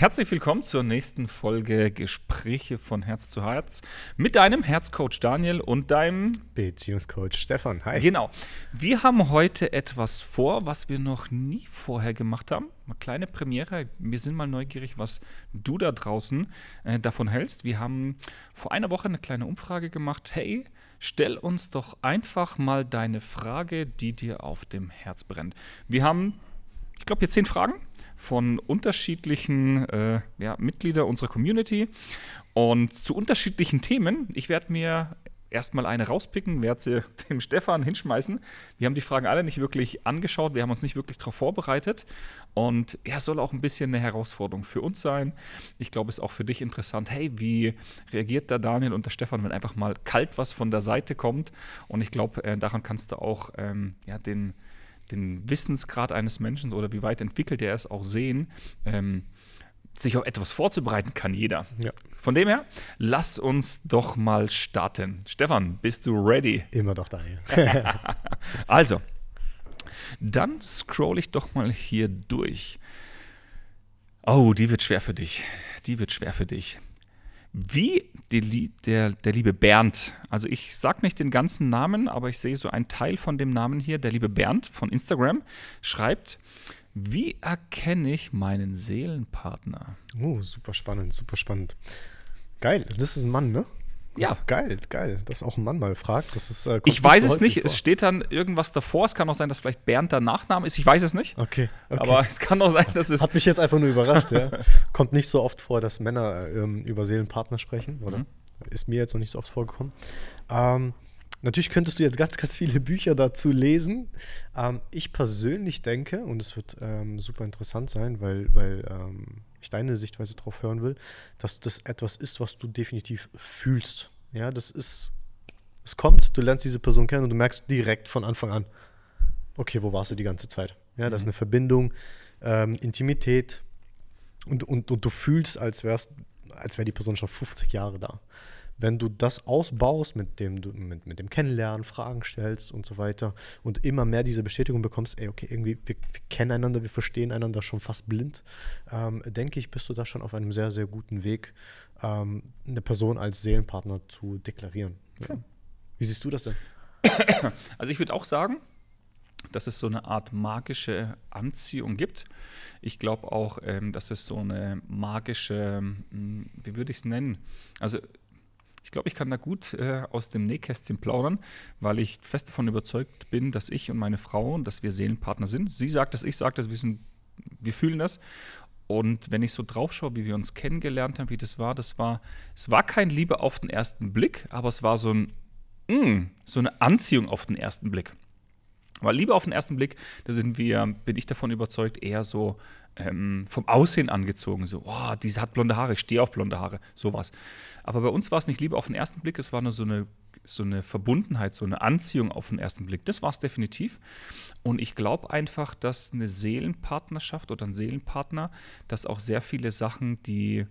Herzlich willkommen zur nächsten Folge Gespräche von Herz zu Herz mit deinem Herzcoach Daniel und deinem Beziehungscoach Stefan. Hi. Genau. Wir haben heute etwas vor, was wir noch nie vorher gemacht haben. Eine kleine Premiere. Wir sind mal neugierig, was du da draußen äh, davon hältst. Wir haben vor einer Woche eine kleine Umfrage gemacht. Hey, stell uns doch einfach mal deine Frage, die dir auf dem Herz brennt. Wir haben, ich glaube, hier zehn Fragen von unterschiedlichen äh, ja, Mitgliedern unserer Community und zu unterschiedlichen Themen. Ich werde mir erstmal eine rauspicken, werde sie dem Stefan hinschmeißen. Wir haben die Fragen alle nicht wirklich angeschaut, wir haben uns nicht wirklich darauf vorbereitet und ja, es soll auch ein bisschen eine Herausforderung für uns sein. Ich glaube, es ist auch für dich interessant, hey, wie reagiert da Daniel und der Stefan, wenn einfach mal kalt was von der Seite kommt und ich glaube, äh, daran kannst du auch ähm, ja, den, den Wissensgrad eines Menschen oder wie weit entwickelt er es auch sehen. Ähm, sich auf etwas vorzubereiten kann jeder. Ja. Von dem her, lass uns doch mal starten. Stefan, bist du ready? Immer doch, Daniel. also, dann scroll ich doch mal hier durch. Oh, die wird schwer für dich. Die wird schwer für dich wie die, der, der liebe Bernd. Also ich sage nicht den ganzen Namen, aber ich sehe so einen Teil von dem Namen hier. Der liebe Bernd von Instagram schreibt, wie erkenne ich meinen Seelenpartner? Oh, super spannend, super spannend. Geil, das ist ein Mann, ne? Ja. Geil, geil, dass auch ein Mann mal fragt. Das ist, äh, ich weiß es nicht, vor. es steht dann irgendwas davor. Es kann auch sein, dass vielleicht Bernd der Nachname ist. Ich weiß es nicht. Okay. okay. Aber es kann auch sein, dass es. Hat mich jetzt einfach nur überrascht, ja. Kommt nicht so oft vor, dass Männer ähm, über Seelenpartner sprechen, oder? Mhm. Ist mir jetzt noch nicht so oft vorgekommen. Ähm, natürlich könntest du jetzt ganz, ganz viele Bücher dazu lesen. Ähm, ich persönlich denke, und es wird ähm, super interessant sein, weil, weil ähm, ich deine Sichtweise darauf hören will, dass das etwas ist, was du definitiv fühlst. Ja, das ist, es kommt, du lernst diese Person kennen und du merkst direkt von Anfang an, okay, wo warst du die ganze Zeit? Ja, mhm. das ist mhm. eine Verbindung, ähm, Intimität und, und, und du fühlst, als wärst, als wäre die Person schon 50 Jahre da wenn du das ausbaust, mit dem du, mit, mit dem Kennenlernen, Fragen stellst und so weiter und immer mehr diese Bestätigung bekommst, ey, okay, irgendwie, wir, wir kennen einander, wir verstehen einander schon fast blind, ähm, denke ich, bist du da schon auf einem sehr, sehr guten Weg, ähm, eine Person als Seelenpartner zu deklarieren. Ja. Wie siehst du das denn? Also ich würde auch sagen, dass es so eine Art magische Anziehung gibt. Ich glaube auch, ähm, dass es so eine magische, hm, wie würde ich es nennen? Also ich glaube, ich kann da gut äh, aus dem Nähkästchen plaudern, weil ich fest davon überzeugt bin, dass ich und meine Frau, dass wir Seelenpartner sind. Sie sagt das, ich sage das, wir, sind, wir fühlen das. Und wenn ich so drauf schaue, wie wir uns kennengelernt haben, wie das war, das war, es war kein Liebe auf den ersten Blick, aber es war so ein, mm, so eine Anziehung auf den ersten Blick. Aber lieber auf den ersten Blick, da sind wir, bin ich davon überzeugt, eher so ähm, vom Aussehen angezogen. So, oh, die hat blonde Haare, ich stehe auf blonde Haare, sowas. Aber bei uns war es nicht lieber auf den ersten Blick, es war nur so eine, so eine Verbundenheit, so eine Anziehung auf den ersten Blick. Das war es definitiv. Und ich glaube einfach, dass eine Seelenpartnerschaft oder ein Seelenpartner, dass auch sehr viele Sachen, die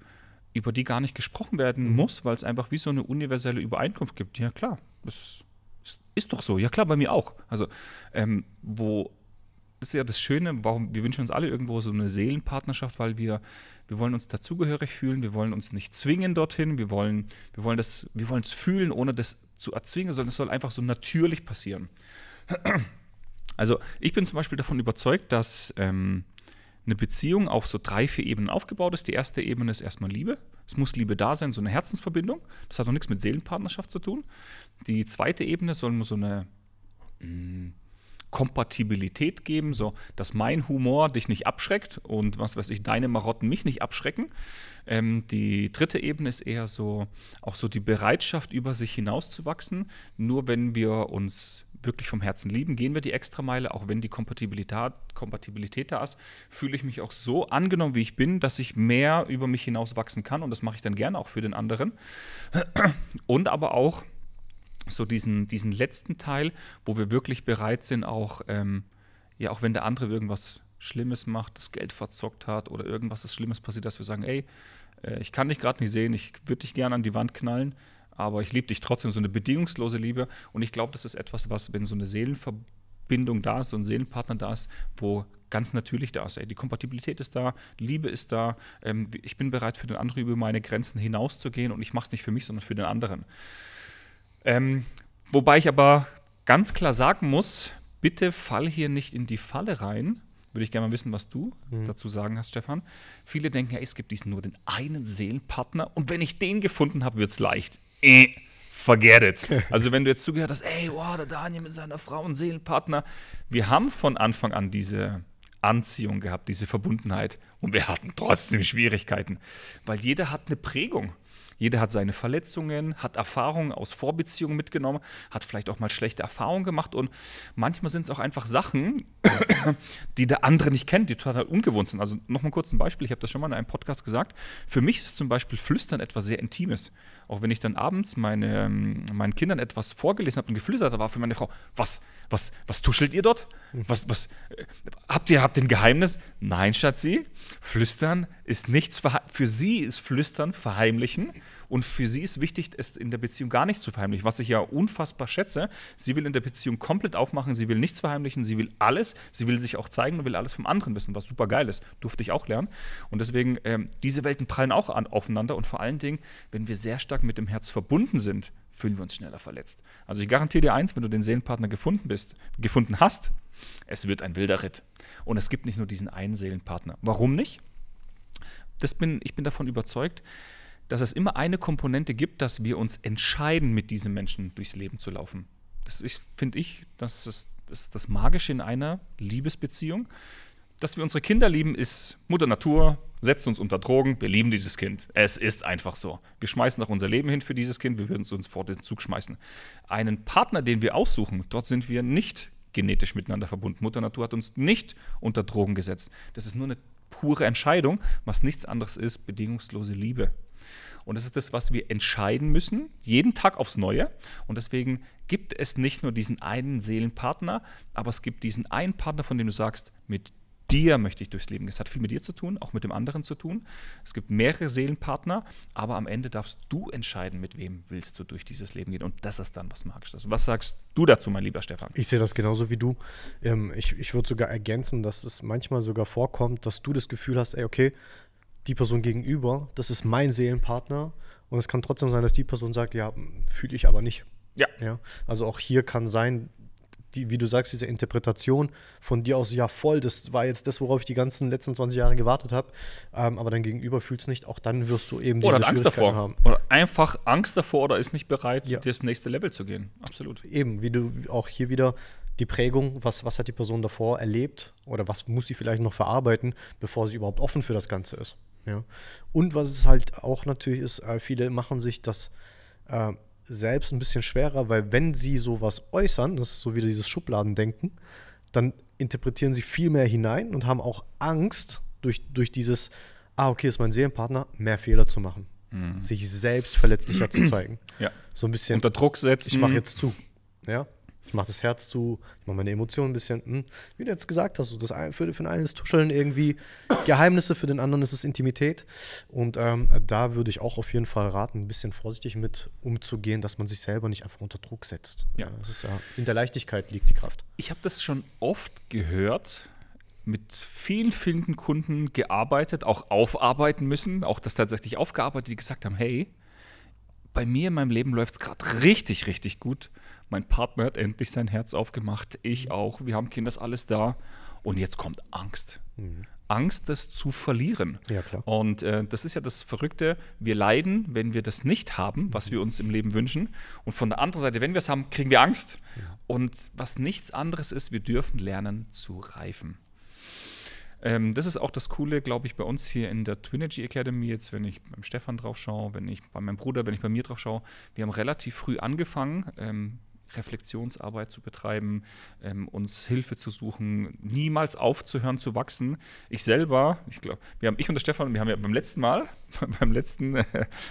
über die gar nicht gesprochen werden mhm. muss, weil es einfach wie so eine universelle Übereinkunft gibt. Ja klar, das ist ist, ist doch so. Ja klar, bei mir auch. Also, ähm, wo das ist ja das Schöne, warum wir wünschen uns alle irgendwo so eine Seelenpartnerschaft, weil wir, wir wollen uns dazugehörig fühlen, wir wollen uns nicht zwingen dorthin, wir wollen, wir wollen das, wir wollen es fühlen, ohne das zu erzwingen, sondern es soll einfach so natürlich passieren. Also ich bin zum Beispiel davon überzeugt, dass ähm, eine Beziehung auf so drei, vier Ebenen aufgebaut ist. Die erste Ebene ist erstmal Liebe. Es muss Liebe da sein, so eine Herzensverbindung. Das hat noch nichts mit Seelenpartnerschaft zu tun. Die zweite Ebene soll nur so eine hm, Kompatibilität geben, so dass mein Humor dich nicht abschreckt und was weiß ich, deine Marotten mich nicht abschrecken. Ähm, die dritte Ebene ist eher so auch so die Bereitschaft, über sich hinauszuwachsen. Nur wenn wir uns wirklich vom Herzen lieben, gehen wir die Extrameile, auch wenn die Kompatibilität, Kompatibilität da ist, fühle ich mich auch so angenommen, wie ich bin, dass ich mehr über mich hinaus wachsen kann und das mache ich dann gerne auch für den anderen. Und aber auch so diesen, diesen letzten Teil, wo wir wirklich bereit sind, auch, ähm, ja, auch wenn der andere irgendwas Schlimmes macht, das Geld verzockt hat oder irgendwas ist Schlimmes passiert, dass wir sagen, ey, äh, ich kann dich gerade nicht sehen, ich würde dich gerne an die Wand knallen, aber ich liebe dich trotzdem, so eine bedingungslose Liebe. Und ich glaube, das ist etwas, was, wenn so eine Seelenverbindung da ist, so ein Seelenpartner da ist, wo ganz natürlich da ist. Ey. Die Kompatibilität ist da, Liebe ist da. Ähm, ich bin bereit, für den anderen über meine Grenzen hinauszugehen und ich mache es nicht für mich, sondern für den anderen. Ähm, wobei ich aber ganz klar sagen muss, bitte fall hier nicht in die Falle rein. Würde ich gerne mal wissen, was du mhm. dazu sagen hast, Stefan. Viele denken, ja, es gibt diesen nur den einen Seelenpartner und wenn ich den gefunden habe, wird es leicht eh, forget it. Also wenn du jetzt zugehört hast, ey, wow, der Daniel mit seiner Frau und Seelenpartner. Wir haben von Anfang an diese Anziehung gehabt, diese Verbundenheit. Und wir hatten trotzdem Schwierigkeiten, weil jeder hat eine Prägung. Jeder hat seine Verletzungen, hat Erfahrungen aus Vorbeziehungen mitgenommen, hat vielleicht auch mal schlechte Erfahrungen gemacht und manchmal sind es auch einfach Sachen, die der andere nicht kennt, die total ungewohnt sind. Also nochmal kurz ein Beispiel, ich habe das schon mal in einem Podcast gesagt. Für mich ist zum Beispiel Flüstern etwas sehr Intimes. Auch wenn ich dann abends meine, ähm, meinen Kindern etwas vorgelesen habe und geflüstert habe, war für meine Frau, was, was, was tuschelt ihr dort? Hm. Was, was, äh, habt ihr, habt ihr ein Geheimnis? Nein, Schatzi, flüstern ist nichts, für sie ist flüstern verheimlichen und für sie ist wichtig, es in der Beziehung gar nicht zu verheimlichen, was ich ja unfassbar schätze. Sie will in der Beziehung komplett aufmachen, sie will nichts verheimlichen, sie will alles, sie will sich auch zeigen und will alles vom anderen wissen, was super geil ist. Durfte ich auch lernen. Und deswegen, ähm, diese Welten prallen auch an, aufeinander und vor allen Dingen, wenn wir sehr stark mit dem Herz verbunden sind, fühlen wir uns schneller verletzt. Also ich garantiere dir eins, wenn du den Seelenpartner gefunden bist, gefunden hast, es wird ein wilder Ritt. Und es gibt nicht nur diesen einen Seelenpartner. Warum nicht? Das bin, ich bin davon überzeugt, dass es immer eine Komponente gibt, dass wir uns entscheiden, mit diesen Menschen durchs Leben zu laufen. Das finde ich, das ist, das ist das Magische in einer Liebesbeziehung. Dass wir unsere Kinder lieben, ist Mutter Natur, setzt uns unter Drogen, wir lieben dieses Kind. Es ist einfach so. Wir schmeißen auch unser Leben hin für dieses Kind, wir würden es uns vor den Zug schmeißen. Einen Partner, den wir aussuchen, dort sind wir nicht genetisch miteinander verbunden. Mutter Natur hat uns nicht unter Drogen gesetzt. Das ist nur eine pure Entscheidung, was nichts anderes ist, bedingungslose Liebe. Und das ist das, was wir entscheiden müssen, jeden Tag aufs Neue. Und deswegen gibt es nicht nur diesen einen Seelenpartner, aber es gibt diesen einen Partner, von dem du sagst, mit dir möchte ich durchs Leben. gehen. Es hat viel mit dir zu tun, auch mit dem anderen zu tun. Es gibt mehrere Seelenpartner, aber am Ende darfst du entscheiden, mit wem willst du durch dieses Leben gehen. Und das ist dann was Magisches. Also was sagst du dazu, mein lieber Stefan? Ich sehe das genauso wie du. Ähm, ich ich würde sogar ergänzen, dass es manchmal sogar vorkommt, dass du das Gefühl hast, ey, okay, die Person gegenüber, das ist mein Seelenpartner. Und es kann trotzdem sein, dass die Person sagt, ja, fühle ich aber nicht. Ja. ja. Also auch hier kann sein, die, wie du sagst, diese Interpretation von dir aus, ja voll, das war jetzt das, worauf ich die ganzen letzten 20 Jahre gewartet habe, ähm, aber dein Gegenüber fühlt es nicht, auch dann wirst du eben diese oder Angst davor haben. Oder einfach Angst davor oder ist nicht bereit, ja. das nächste Level zu gehen. Absolut. Eben, wie du auch hier wieder die Prägung, was, was hat die Person davor erlebt oder was muss sie vielleicht noch verarbeiten, bevor sie überhaupt offen für das Ganze ist. Ja? Und was es halt auch natürlich ist, äh, viele machen sich das äh, selbst ein bisschen schwerer, weil wenn sie sowas äußern, das ist so wieder dieses Schubladendenken, dann interpretieren sie viel mehr hinein und haben auch Angst durch, durch dieses, ah, okay, ist mein Seelenpartner, mehr Fehler zu machen. Mhm. Sich selbst verletzlicher zu zeigen. Ja. So ein bisschen. Unter Druck setzen. Ich mache jetzt zu. Ja ich mache das Herz zu, ich mache meine Emotionen ein bisschen. Hm. Wie du jetzt gesagt hast, so das für, für den einen ist Tuscheln irgendwie Geheimnisse, für den anderen ist es Intimität. Und ähm, da würde ich auch auf jeden Fall raten, ein bisschen vorsichtig mit umzugehen, dass man sich selber nicht einfach unter Druck setzt. Ja. das ist ja, in der Leichtigkeit liegt die Kraft. Ich habe das schon oft gehört mit vielen, vielen Kunden gearbeitet, auch aufarbeiten müssen, auch das tatsächlich aufgearbeitet, die gesagt haben, hey, bei mir in meinem Leben läuft es gerade richtig, richtig gut. Mein Partner hat endlich sein Herz aufgemacht, ich mhm. auch. Wir haben Kinder, alles da. Und jetzt kommt Angst. Mhm. Angst, das zu verlieren. Ja, und äh, das ist ja das Verrückte. Wir leiden, wenn wir das nicht haben, was mhm. wir uns im Leben wünschen. Und von der anderen Seite, wenn wir es haben, kriegen wir Angst. Ja. Und was nichts anderes ist, wir dürfen lernen zu reifen. Ähm, das ist auch das Coole, glaube ich, bei uns hier in der Twinergy Academy. Jetzt, wenn ich beim Stefan drauf schaue, wenn ich bei meinem Bruder, wenn ich bei mir drauf schaue, wir haben relativ früh angefangen. Ähm, Reflexionsarbeit zu betreiben, ähm, uns Hilfe zu suchen, niemals aufzuhören zu wachsen. Ich selber, ich glaube, wir haben ich und der Stefan, wir haben ja beim letzten Mal, beim letzten äh,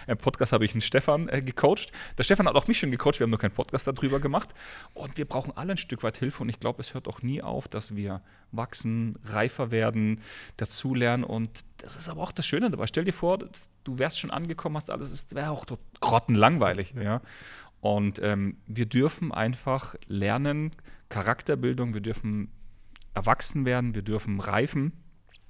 äh, Podcast habe ich einen Stefan äh, gecoacht. Der Stefan hat auch mich schon gecoacht, wir haben nur keinen Podcast darüber gemacht. Und wir brauchen alle ein Stück weit Hilfe und ich glaube, es hört auch nie auf, dass wir wachsen, reifer werden, dazulernen und das ist aber auch das Schöne dabei. Stell dir vor, du wärst schon angekommen, hast alles, es wäre auch grottenlangweilig. Ja. Und ähm, wir dürfen einfach lernen, Charakterbildung, wir dürfen erwachsen werden, wir dürfen reifen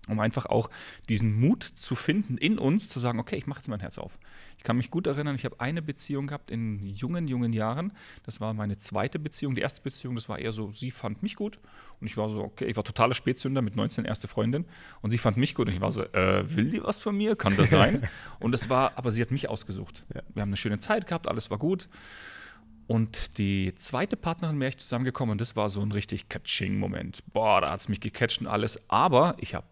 um einfach auch diesen Mut zu finden in uns, zu sagen, okay, ich mache jetzt mein Herz auf. Ich kann mich gut erinnern, ich habe eine Beziehung gehabt in jungen, jungen Jahren. Das war meine zweite Beziehung. Die erste Beziehung, das war eher so, sie fand mich gut. Und ich war so, okay, ich war totaler Spätsünder mit 19, erste Freundin. Und sie fand mich gut. Und ich war so, äh, will die was von mir? Kann das sein? und das war, aber sie hat mich ausgesucht. Ja. Wir haben eine schöne Zeit gehabt, alles war gut. Und die zweite Partnerin wäre ich zusammengekommen und das war so ein richtig Catching-Moment. Boah, da hat es mich gecatcht und alles. Aber ich habe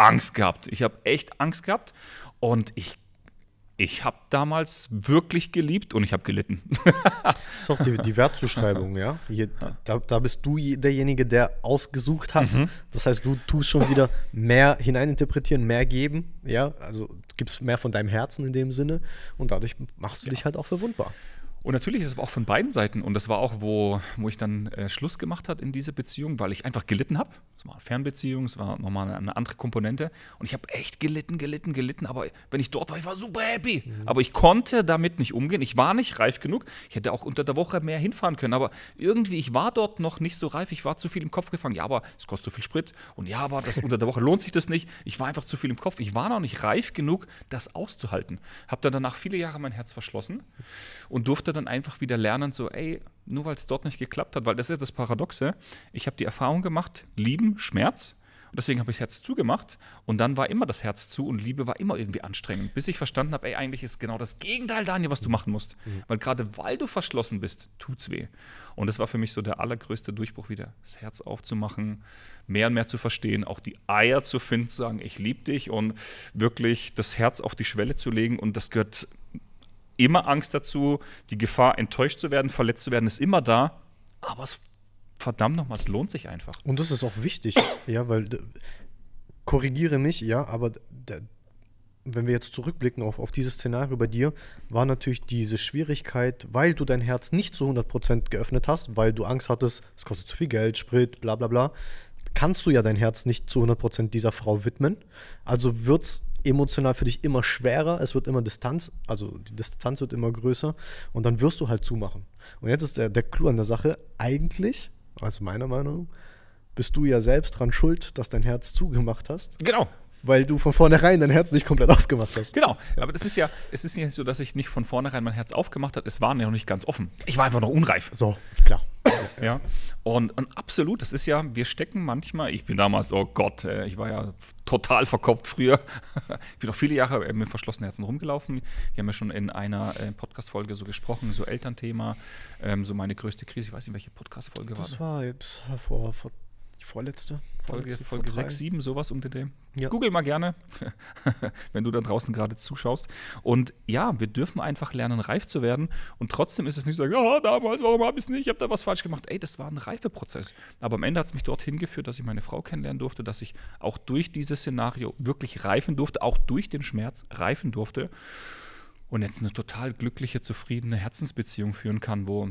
Angst gehabt. Ich habe echt Angst gehabt und ich ich habe damals wirklich geliebt und ich habe gelitten. das ist auch die, die Wertzuschreibung, ja. Hier, da, da, bist du derjenige, der ausgesucht hat. Mhm. Das heißt, du tust schon wieder mehr hineininterpretieren, mehr geben, ja. Also gibst mehr von deinem Herzen in dem Sinne und dadurch machst du ja. dich halt auch verwundbar. Und natürlich ist es auch von beiden Seiten. Und das war auch, wo, wo ich dann äh, Schluss gemacht habe in dieser Beziehung, weil ich einfach gelitten habe. Es war eine Fernbeziehung, es war nochmal eine, eine andere Komponente. Und ich habe echt gelitten, gelitten, gelitten. Aber wenn ich dort war, ich war super happy. Mhm. Aber ich konnte damit nicht umgehen. Ich war nicht reif genug. Ich hätte auch unter der Woche mehr hinfahren können. Aber irgendwie, ich war dort noch nicht so reif. Ich war zu viel im Kopf gefangen. Ja, aber es kostet zu viel Sprit. Und ja, aber das, unter der Woche lohnt sich das nicht. Ich war einfach zu viel im Kopf. Ich war noch nicht reif genug, das auszuhalten. Habe dann danach viele Jahre mein Herz verschlossen und durfte er dann einfach wieder lernen, so, ey, nur weil es dort nicht geklappt hat, weil das ist ja das Paradoxe. Ich habe die Erfahrung gemacht, lieben Schmerz. Und deswegen habe ich das Herz zugemacht und dann war immer das Herz zu und Liebe war immer irgendwie anstrengend, bis ich verstanden habe, ey, eigentlich ist genau das Gegenteil, Daniel, was du machen musst. Mhm. Weil gerade weil du verschlossen bist, tut's weh. Und das war für mich so der allergrößte Durchbruch, wieder das Herz aufzumachen, mehr und mehr zu verstehen, auch die Eier zu finden, zu sagen, ich liebe dich und wirklich das Herz auf die Schwelle zu legen. Und das gehört immer Angst dazu, die Gefahr enttäuscht zu werden, verletzt zu werden, ist immer da. Aber es, verdammt nochmal, es lohnt sich einfach. Und das ist auch wichtig, ja, weil korrigiere mich, ja, aber wenn wir jetzt zurückblicken auf, auf dieses Szenario bei dir, war natürlich diese Schwierigkeit, weil du dein Herz nicht zu 100% geöffnet hast, weil du Angst hattest, es kostet zu viel Geld, Sprit, bla bla bla, kannst du ja dein Herz nicht zu 100% dieser Frau widmen. Also wird es emotional für dich immer schwerer, es wird immer Distanz, also die Distanz wird immer größer und dann wirst du halt zumachen. Und jetzt ist der, der Clou an der Sache, eigentlich, also meiner Meinung, bist du ja selbst dran schuld, dass dein Herz zugemacht hast. Genau weil du von vornherein dein Herz nicht komplett aufgemacht hast. Genau, ja. aber das ist ja, es ist nicht so, dass ich nicht von vornherein mein Herz aufgemacht habe, es war noch nicht ganz offen. Ich war einfach noch unreif. So, klar. ja. Und, und, absolut, das ist ja, wir stecken manchmal, ich bin damals, oh Gott, äh, ich war ja total verkopft früher. ich bin auch viele Jahre mit verschlossenen Herzen rumgelaufen. Wir haben ja schon in einer äh, Podcast-Folge so gesprochen, so Elternthema, ähm, so meine größte Krise, ich weiß nicht, welche Podcast-Folge war. Das war jetzt vor, vor vorletzte. Folge, Folge, 6, 7, sowas unter dem. Ja. Google mal gerne, wenn du da draußen gerade zuschaust. Und ja, wir dürfen einfach lernen, reif zu werden. Und trotzdem ist es nicht so, ja, oh, damals, warum habe ich es nicht? Ich habe da was falsch gemacht. Ey, das war ein Reifeprozess. Aber am Ende hat es mich dorthin geführt, dass ich meine Frau kennenlernen durfte, dass ich auch durch dieses Szenario wirklich reifen durfte, auch durch den Schmerz reifen durfte. Und jetzt eine total glückliche, zufriedene Herzensbeziehung führen kann, wo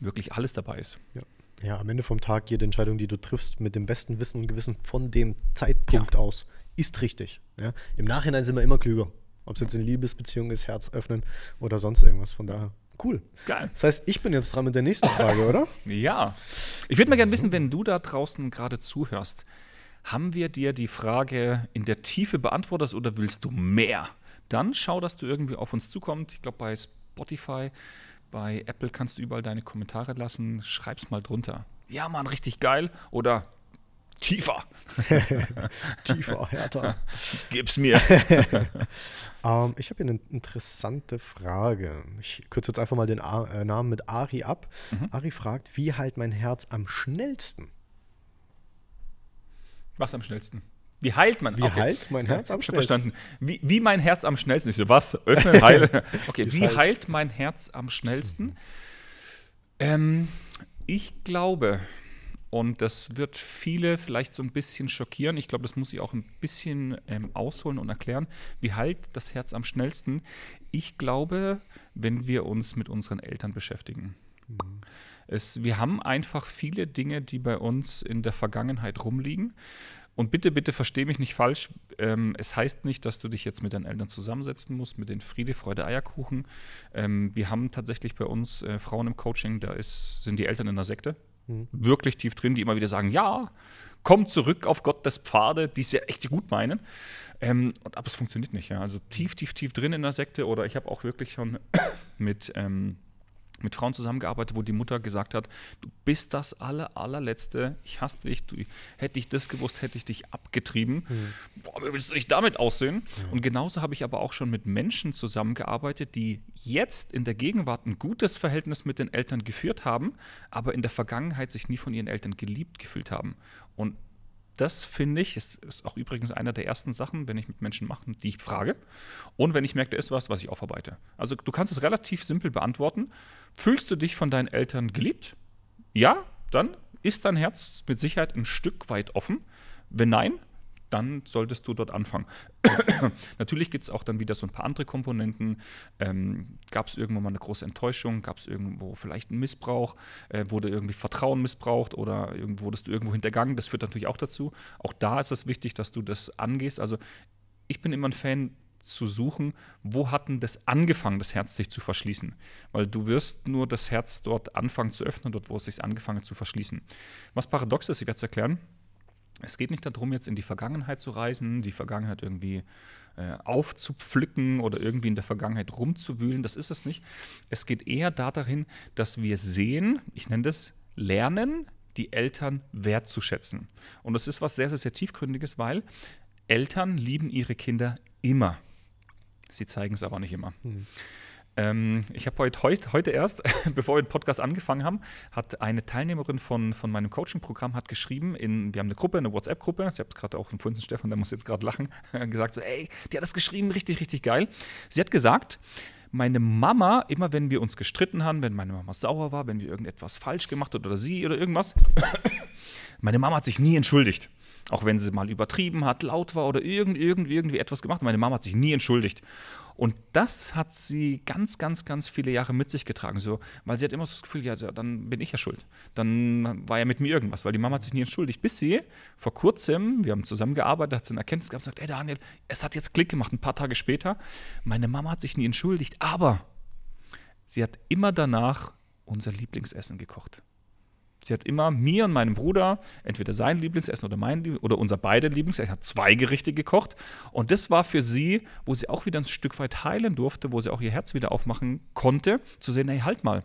wirklich alles dabei ist. Ja. Ja, am Ende vom Tag, jede Entscheidung, die du triffst, mit dem besten Wissen und Gewissen von dem Zeitpunkt ja. aus, ist richtig. Ja? Im Nachhinein sind wir immer klüger. Ob es jetzt eine Liebesbeziehung ist, Herz öffnen oder sonst irgendwas. Von daher, cool. Geil. Das heißt, ich bin jetzt dran mit der nächsten Frage, oder? Ja. Ich würde mal gerne wissen, wenn du da draußen gerade zuhörst, haben wir dir die Frage in der Tiefe beantwortet oder willst du mehr? Dann schau, dass du irgendwie auf uns zukommst. Ich glaube, bei Spotify bei Apple kannst du überall deine Kommentare lassen. Schreib's mal drunter. Ja, Mann, richtig geil. Oder tiefer. tiefer, härter. Gib's mir. um, ähm, ich habe hier eine interessante Frage. Ich kürze jetzt einfach mal den A äh, Namen mit Ari ab. Mhm. Ari fragt, wie heilt mein Herz am schnellsten? Was am schnellsten? Wie heilt man? Wie okay. heilt mein Herz am schnellsten? Verstanden. Wie, wie mein Herz am schnellsten. Ich so, was? Öffnen, heilen. Okay, wie halt heilt. mein Herz am schnellsten? Ähm, ich glaube, und das wird viele vielleicht so ein bisschen schockieren, ich glaube, das muss ich auch ein bisschen ähm, ausholen und erklären, wie heilt das Herz am schnellsten? Ich glaube, wenn wir uns mit unseren Eltern beschäftigen. Mhm. Es, wir haben einfach viele Dinge, die bei uns in der Vergangenheit rumliegen und bitte, bitte verstehe mich nicht falsch. Ähm, es heißt nicht, dass du dich jetzt mit deinen Eltern zusammensetzen musst, mit den Friede, Freude, Eierkuchen. Ähm, wir haben tatsächlich bei uns äh, Frauen im Coaching, da ist, sind die Eltern in der Sekte. Mhm. Wirklich tief drin, die immer wieder sagen: Ja, komm zurück auf Gott des Pfade, die es ja echt gut meinen. Ähm, aber es funktioniert nicht. Ja. Also tief, tief, tief drin in der Sekte. Oder ich habe auch wirklich schon mit. Ähm, mit Frauen zusammengearbeitet, wo die Mutter gesagt hat, du bist das aller, allerletzte, ich hasse dich, du, hätte ich das gewusst, hätte ich dich abgetrieben. Mhm. Boah, wie willst du nicht damit aussehen? Mhm. Und genauso habe ich aber auch schon mit Menschen zusammengearbeitet, die jetzt in der Gegenwart ein gutes Verhältnis mit den Eltern geführt haben, aber in der Vergangenheit sich nie von ihren Eltern geliebt gefühlt haben. Und das finde ich, ist, ist, auch übrigens einer der ersten Sachen, wenn ich mit Menschen mache, die ich frage. Und wenn ich merke, da ist was, was ich aufarbeite. Also du kannst es relativ simpel beantworten. Fühlst du dich von deinen Eltern geliebt? Ja, dann ist dein Herz mit Sicherheit ein Stück weit offen. Wenn nein, dann solltest du dort anfangen. Natürlich gibt es auch dann wieder so ein paar andere Komponenten. Ähm, gab es irgendwo mal eine große Enttäuschung? Gab es irgendwo vielleicht einen Missbrauch? Äh, wurde irgendwie Vertrauen missbraucht oder wurdest du irgendwo hintergangen? Das führt natürlich auch dazu. Auch da ist es wichtig, dass du das angehst. Also ich bin immer ein Fan zu suchen, wo hat denn das angefangen, das Herz sich zu verschließen? Weil du wirst nur das Herz dort anfangen zu öffnen, dort wo es sich angefangen zu verschließen. Was paradox ist, ich werde es erklären, es geht nicht darum, jetzt in die Vergangenheit zu reisen, die Vergangenheit irgendwie äh, aufzupflücken oder irgendwie in der Vergangenheit rumzuwühlen. Das ist es nicht. Es geht eher darin, dass wir sehen, ich nenne das Lernen, die Eltern wertzuschätzen. Und das ist was sehr, sehr, sehr tiefgründiges, weil Eltern lieben ihre Kinder immer. Sie zeigen es aber nicht immer. Hm. Ähm, ich habe heute, heut, heute erst, bevor wir den Podcast angefangen haben, hat eine Teilnehmerin von, von meinem Coaching-Programm hat geschrieben, in, wir haben eine Gruppe, eine WhatsApp-Gruppe, ich habe es gerade auch im Stefan, der muss jetzt gerade lachen, gesagt so, ey, die hat das geschrieben, richtig, richtig geil. Sie hat gesagt, meine Mama, immer wenn wir uns gestritten haben, wenn meine Mama sauer war, wenn wir irgendetwas falsch gemacht haben oder sie oder irgendwas, meine Mama hat sich nie entschuldigt. Auch wenn sie mal übertrieben hat, laut war oder irgend, irgend, irgendwie etwas gemacht meine Mama hat sich nie entschuldigt. Und das hat sie ganz, ganz, ganz viele Jahre mit sich getragen, so, weil sie hat immer so das Gefühl, ja, dann bin ich ja schuld. Dann war ja mit mir irgendwas, weil die Mama hat sich nie entschuldigt, bis sie vor kurzem, wir haben zusammengearbeitet, hat sie eine Erkenntnis gehabt und gesagt, ey Daniel, es hat jetzt Klick gemacht, ein paar Tage später. Meine Mama hat sich nie entschuldigt, aber sie hat immer danach unser Lieblingsessen gekocht. Sie hat immer mir und meinem Bruder entweder sein Lieblingsessen oder mein Liebl oder unser beide Lieblingsessen, hat zwei Gerichte gekocht. Und das war für sie, wo sie auch wieder ein Stück weit heilen durfte, wo sie auch ihr Herz wieder aufmachen konnte, zu sehen, hey, halt mal.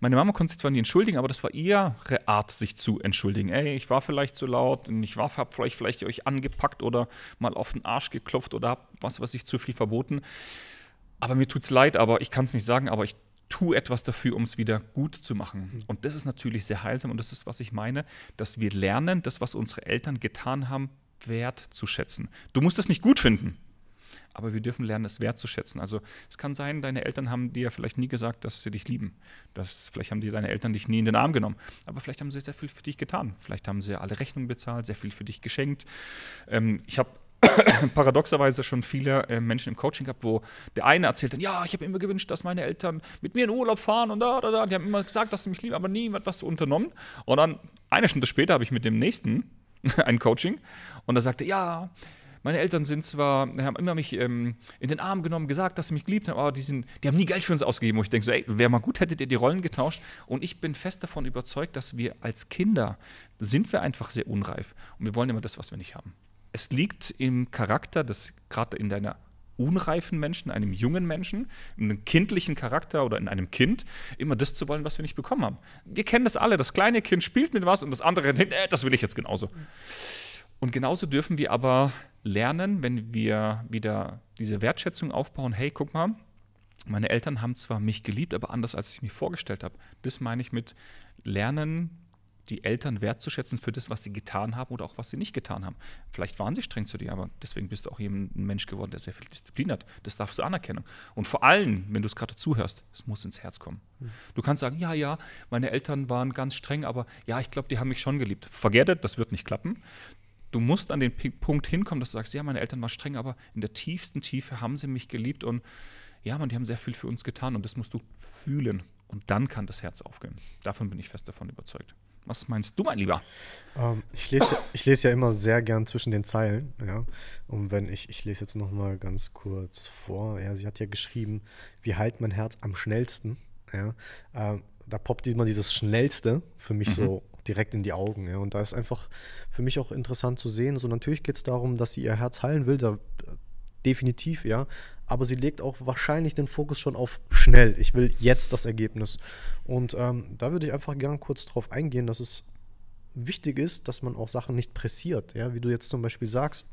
Meine Mama konnte sich zwar nie entschuldigen, aber das war ihre Art, sich zu entschuldigen. Ey, ich war vielleicht zu laut und ich war, hab vielleicht, vielleicht euch angepackt oder mal auf den Arsch geklopft oder hab was, was ich zu viel verboten. Aber mir tut's leid, aber ich kann es nicht sagen, aber ich tu etwas dafür, um es wieder gut zu machen. Und das ist natürlich sehr heilsam und das ist, was ich meine, dass wir lernen, das, was unsere Eltern getan haben, wertzuschätzen. Du musst es nicht gut finden, aber wir dürfen lernen, es wertzuschätzen. Also es kann sein, deine Eltern haben dir vielleicht nie gesagt, dass sie dich lieben. Das, vielleicht haben dir deine Eltern dich nie in den Arm genommen. Aber vielleicht haben sie sehr viel für dich getan. Vielleicht haben sie alle Rechnungen bezahlt, sehr viel für dich geschenkt. Ähm, ich habe paradoxerweise schon viele äh, Menschen im Coaching gehabt, wo der eine erzählt dann, ja, ich habe immer gewünscht, dass meine Eltern mit mir in Urlaub fahren und da, da, da. Die haben immer gesagt, dass sie mich lieben, aber nie was unternommen. Und dann eine Stunde später habe ich mit dem nächsten ein Coaching und er sagte, ja, meine Eltern sind zwar, haben immer mich ähm, in den Arm genommen, gesagt, dass sie mich geliebt haben, aber die, sind, die haben nie Geld für uns ausgegeben. Und ich denke, so, ey, wäre mal gut, hättet ihr die Rollen getauscht. Und ich bin fest davon überzeugt, dass wir als Kinder sind wir einfach sehr unreif und wir wollen immer das, was wir nicht haben es liegt im Charakter des, gerade in deiner unreifen Menschen, einem jungen Menschen, einem kindlichen Charakter oder in einem Kind, immer das zu wollen, was wir nicht bekommen haben. Wir kennen das alle. Das kleine Kind spielt mit was und das andere rennt, äh, das will ich jetzt genauso. Und genauso dürfen wir aber lernen, wenn wir wieder diese Wertschätzung aufbauen, hey, guck mal, meine Eltern haben zwar mich geliebt, aber anders, als ich mir vorgestellt habe. Das meine ich mit Lernen, die Eltern wertzuschätzen für das, was sie getan haben oder auch was sie nicht getan haben. Vielleicht waren sie streng zu dir, aber deswegen bist du auch jemand, ein Mensch geworden, der sehr viel Disziplin hat. Das darfst du anerkennen. Und vor allem, wenn du es gerade zuhörst, es muss ins Herz kommen. Hm. Du kannst sagen, ja, ja, meine Eltern waren ganz streng, aber ja, ich glaube, die haben mich schon geliebt. Vergärtet, das wird nicht klappen. Du musst an den P Punkt hinkommen, dass du sagst, ja, meine Eltern waren streng, aber in der tiefsten Tiefe haben sie mich geliebt und ja, man, die haben sehr viel für uns getan und das musst du fühlen. Und dann kann das Herz aufgehen. Davon bin ich fest davon überzeugt. Was meinst du, mein Lieber? Ähm, ich, lese, ich lese ja immer sehr gern zwischen den Zeilen. Ja? Und wenn ich, ich lese jetzt noch mal ganz kurz vor. Ja, sie hat ja geschrieben, wie heilt mein Herz am schnellsten? Ja? Ähm, da poppt immer dieses Schnellste für mich mhm. so direkt in die Augen. Ja? Und da ist einfach für mich auch interessant zu sehen. So natürlich geht es darum, dass sie ihr Herz heilen will. Da, äh, definitiv, ja aber sie legt auch wahrscheinlich den Fokus schon auf schnell. Ich will jetzt das Ergebnis. Und ähm, da würde ich einfach gerne kurz darauf eingehen, dass es wichtig ist, dass man auch Sachen nicht pressiert. Ja? Wie du jetzt zum Beispiel sagst,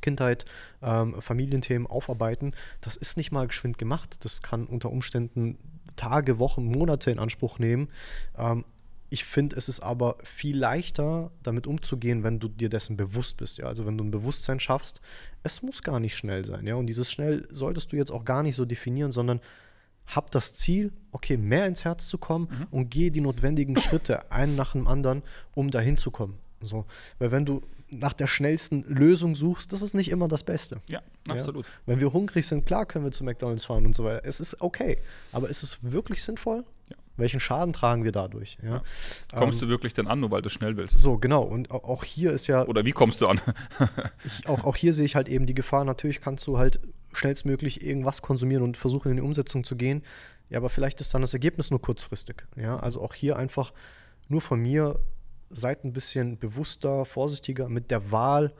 Kindheit, ähm, Familienthemen aufarbeiten, das ist nicht mal geschwind gemacht. Das kann unter Umständen Tage, Wochen, Monate in Anspruch nehmen. Ähm, ich finde, es ist aber viel leichter, damit umzugehen, wenn du dir dessen bewusst bist. Ja? Also wenn du ein Bewusstsein schaffst, es muss gar nicht schnell sein. Ja? Und dieses schnell solltest du jetzt auch gar nicht so definieren, sondern hab das Ziel, okay, mehr ins Herz zu kommen mhm. und geh die notwendigen Schritte einen nach dem anderen, um dahin zu kommen. So, weil wenn du nach der schnellsten Lösung suchst, das ist nicht immer das Beste. Ja, absolut. Ja? Wenn wir hungrig sind, klar können wir zu McDonalds fahren und so weiter. Es ist okay. Aber ist es wirklich sinnvoll? welchen Schaden tragen wir dadurch? Ja? Ähm, kommst ähm, du wirklich denn an, nur weil du schnell willst? So, genau. Und auch hier ist ja. Oder wie kommst du an? ich, auch, auch hier sehe ich halt eben die Gefahr. Natürlich kannst du halt schnellstmöglich irgendwas konsumieren und versuchen, in die Umsetzung zu gehen. Ja, aber vielleicht ist dann das Ergebnis nur kurzfristig. Ja, also auch hier einfach nur von mir, seid ein bisschen bewusster, vorsichtiger mit der Wahl,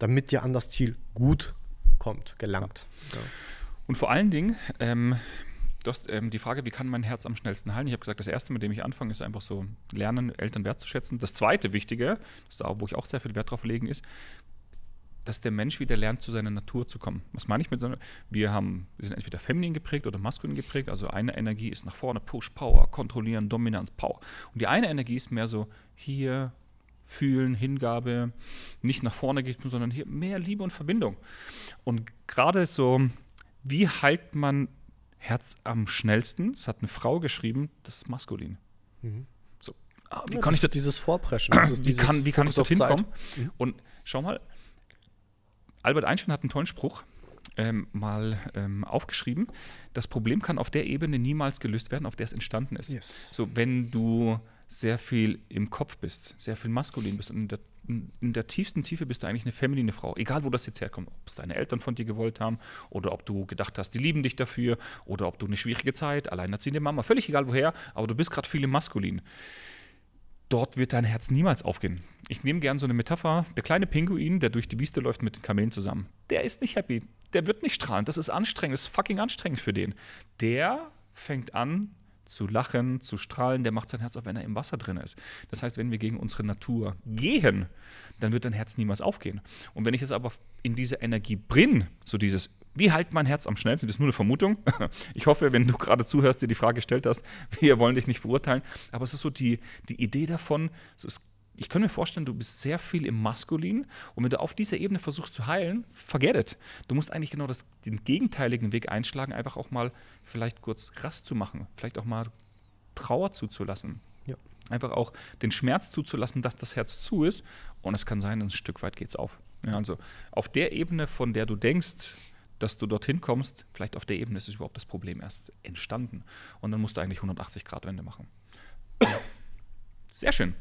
damit ihr an das Ziel gut kommt, gelangt. Ja. Und vor allen Dingen, ähm, Du hast ähm, die Frage, wie kann mein Herz am schnellsten heilen? Ich habe gesagt, das Erste, mit dem ich anfange, ist einfach so lernen, Eltern wertzuschätzen. Das Zweite Wichtige, das ist auch, wo ich auch sehr viel Wert drauf legen, ist, dass der Mensch wieder lernt, zu seiner Natur zu kommen. Was meine ich mit seiner? Wir haben, wir sind entweder feminin geprägt oder maskulin geprägt. Also eine Energie ist nach vorne, Push, Power, Kontrollieren, Dominanz, Power. Und die eine Energie ist mehr so hier, Fühlen, Hingabe, nicht nach vorne gehen, sondern hier mehr Liebe und Verbindung. Und gerade so, wie heilt man Herz am schnellsten. Es hat eine Frau geschrieben, das ist maskulin. Mhm. So. Ah, wie ja, kann das ich das? Dieses Vorpreschen. Das wie, dieses kann, wie kann ich dort hinkommen? Mhm. Und schau mal, Albert Einstein hat einen tollen Spruch ähm, mal ähm, aufgeschrieben. Das Problem kann auf der Ebene niemals gelöst werden, auf der es entstanden ist. Yes. So, wenn du sehr viel im Kopf bist, sehr viel maskulin bist und in der, in, der tiefsten Tiefe bist du eigentlich eine feminine Frau. Egal, wo das jetzt herkommt, ob es deine Eltern von dir gewollt haben oder ob du gedacht hast, die lieben dich dafür oder ob du eine schwierige Zeit, alleinerziehende Mama, völlig egal woher, aber du bist gerade viel im Maskulin. Dort wird dein Herz niemals aufgehen. Ich nehme gerne so eine Metapher. Der kleine Pinguin, der durch die Wiese läuft mit den Kamelen zusammen, der ist nicht happy. Der wird nicht strahlen. Das ist anstrengend. Das ist fucking anstrengend für den. Der fängt an, zu lachen, zu strahlen, der macht sein Herz auf, wenn er im Wasser drin ist. Das heißt, wenn wir gegen unsere Natur gehen, dann wird dein Herz niemals aufgehen. Und wenn ich jetzt aber in diese Energie bringe, so dieses, wie halt mein Herz am schnellsten, das ist nur eine Vermutung. Ich hoffe, wenn du gerade zuhörst, dir die Frage gestellt hast, wir wollen dich nicht verurteilen, aber es ist so die, die Idee davon, so es ich kann mir vorstellen, du bist sehr viel im Maskulin und wenn du auf dieser Ebene versuchst zu heilen, forget it. Du musst eigentlich genau das, den gegenteiligen Weg einschlagen, einfach auch mal vielleicht kurz Rast zu machen, vielleicht auch mal Trauer zuzulassen. Ja. Einfach auch den Schmerz zuzulassen, dass das Herz zu ist und es kann sein, ein Stück weit geht es auf. Ja, also auf der Ebene, von der du denkst, dass du dorthin kommst, vielleicht auf der Ebene ist überhaupt das Problem erst entstanden und dann musst du eigentlich 180 Grad Wende machen. Ja. Sehr schön.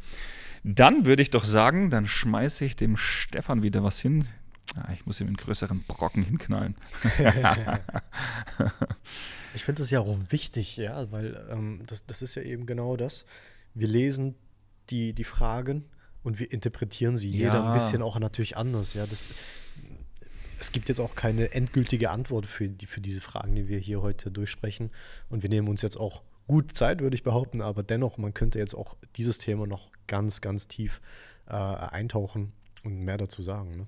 Dann würde ich doch sagen, dann schmeiße ich dem Stefan wieder was hin. Ah, ich muss ihm einen größeren Brocken hinknallen. ich finde das ja auch wichtig, ja, weil ähm, das, das ist ja eben genau das. Wir lesen die, die Fragen und wir interpretieren sie jeder ja. ein bisschen auch natürlich anders. Ja, das, es gibt jetzt auch keine endgültige Antwort für, die, für diese Fragen, die wir hier heute durchsprechen. Und wir nehmen uns jetzt auch gut Zeit, würde ich behaupten, aber dennoch, man könnte jetzt auch dieses Thema noch ganz, ganz tief äh, eintauchen und mehr dazu sagen. Ne?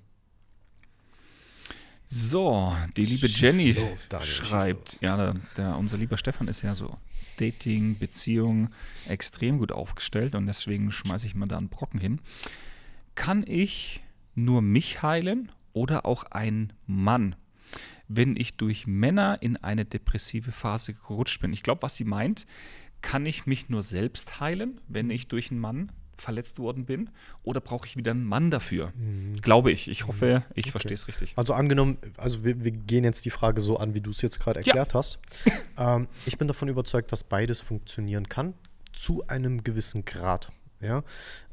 So, die liebe schieß Jenny los, Daniel, schreibt, ja, der, der, unser lieber Stefan ist ja so Dating, Beziehung extrem gut aufgestellt und deswegen schmeiße ich mir da einen Brocken hin. Kann ich nur mich heilen oder auch einen Mann, wenn ich durch Männer in eine depressive Phase gerutscht bin? Ich glaube, was sie meint, kann ich mich nur selbst heilen, wenn ich durch einen Mann verletzt worden bin? Oder brauche ich wieder einen Mann dafür? Mhm. Glaube ich. Ich hoffe, mhm. ich okay. verstehe es richtig. Also angenommen, also wir, wir, gehen jetzt die Frage so an, wie du es jetzt gerade erklärt ja. hast. ähm, ich bin davon überzeugt, dass beides funktionieren kann, zu einem gewissen Grad. Ja?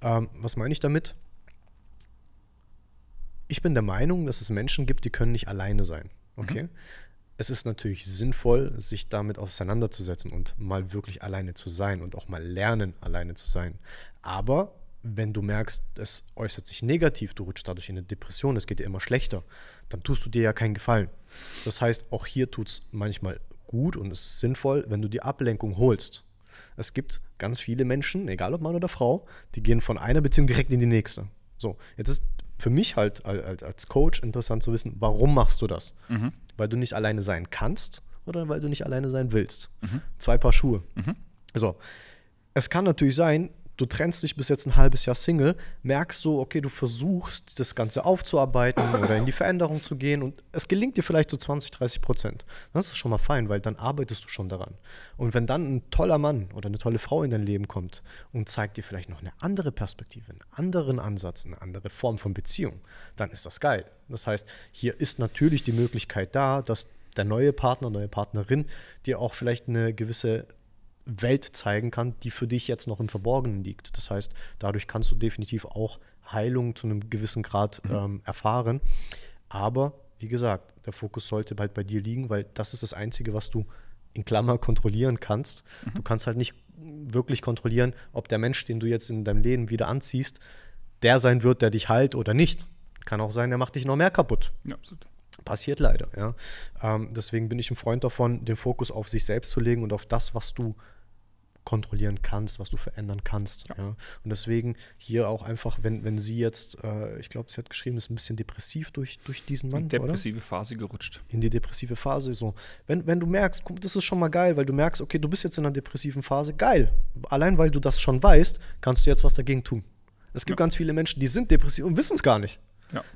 Ähm, was meine ich damit? Ich bin der Meinung, dass es Menschen gibt, die können nicht alleine sein. Okay? Mhm es ist natürlich sinnvoll, sich damit auseinanderzusetzen und mal wirklich alleine zu sein und auch mal lernen, alleine zu sein. Aber wenn du merkst, es äußert sich negativ, du rutschst dadurch in eine Depression, es geht dir immer schlechter, dann tust du dir ja keinen Gefallen. Das heißt, auch hier tut es manchmal gut und es ist sinnvoll, wenn du die Ablenkung holst. Es gibt ganz viele Menschen, egal ob Mann oder Frau, die gehen von einer Beziehung direkt in die nächste. So, jetzt ist für mich halt als Coach interessant zu wissen, warum machst du das? Mhm. Weil du nicht alleine sein kannst oder weil du nicht alleine sein willst. Mhm. Zwei Paar Schuhe. Mhm. So. Es kann natürlich sein, du trennst dich bis jetzt ein halbes Jahr Single, merkst so, okay, du versuchst, das Ganze aufzuarbeiten oder in die Veränderung zu gehen und es gelingt dir vielleicht zu so 20, 30 Prozent. Das ist schon mal fein, weil dann arbeitest du schon daran. Und wenn dann ein toller Mann oder eine tolle Frau in dein Leben kommt und zeigt dir vielleicht noch eine andere Perspektive, einen anderen Ansatz, eine andere Form von Beziehung, dann ist das geil. Das heißt, hier ist natürlich die Möglichkeit da, dass der neue Partner, neue Partnerin dir auch vielleicht eine gewisse Welt zeigen kann, die für dich jetzt noch im Verborgenen liegt. Das heißt, dadurch kannst du definitiv auch Heilung zu einem gewissen Grad mhm. ähm, erfahren. Aber wie gesagt, der Fokus sollte halt bei dir liegen, weil das ist das Einzige, was du in Klammer kontrollieren kannst. Mhm. Du kannst halt nicht wirklich kontrollieren, ob der Mensch, den du jetzt in deinem Leben wieder anziehst, der sein wird, der dich heilt oder nicht. Kann auch sein, er macht dich noch mehr kaputt. Ja, absolut. Passiert leider, ja. Ähm, deswegen bin ich ein Freund davon, den Fokus auf sich selbst zu legen und auf das, was du kontrollieren kannst, was du verändern kannst. Ja. Ja. Und deswegen hier auch einfach, wenn, wenn sie jetzt, äh, ich glaube, sie hat geschrieben, ist ein bisschen depressiv durch, durch diesen Mann. In die depressive oder? Phase gerutscht. In die depressive Phase. So. Wenn, wenn du merkst, guck, das ist schon mal geil, weil du merkst, okay, du bist jetzt in einer depressiven Phase, geil. Allein weil du das schon weißt, kannst du jetzt was dagegen tun. Es gibt ja. ganz viele Menschen, die sind depressiv und wissen es gar nicht.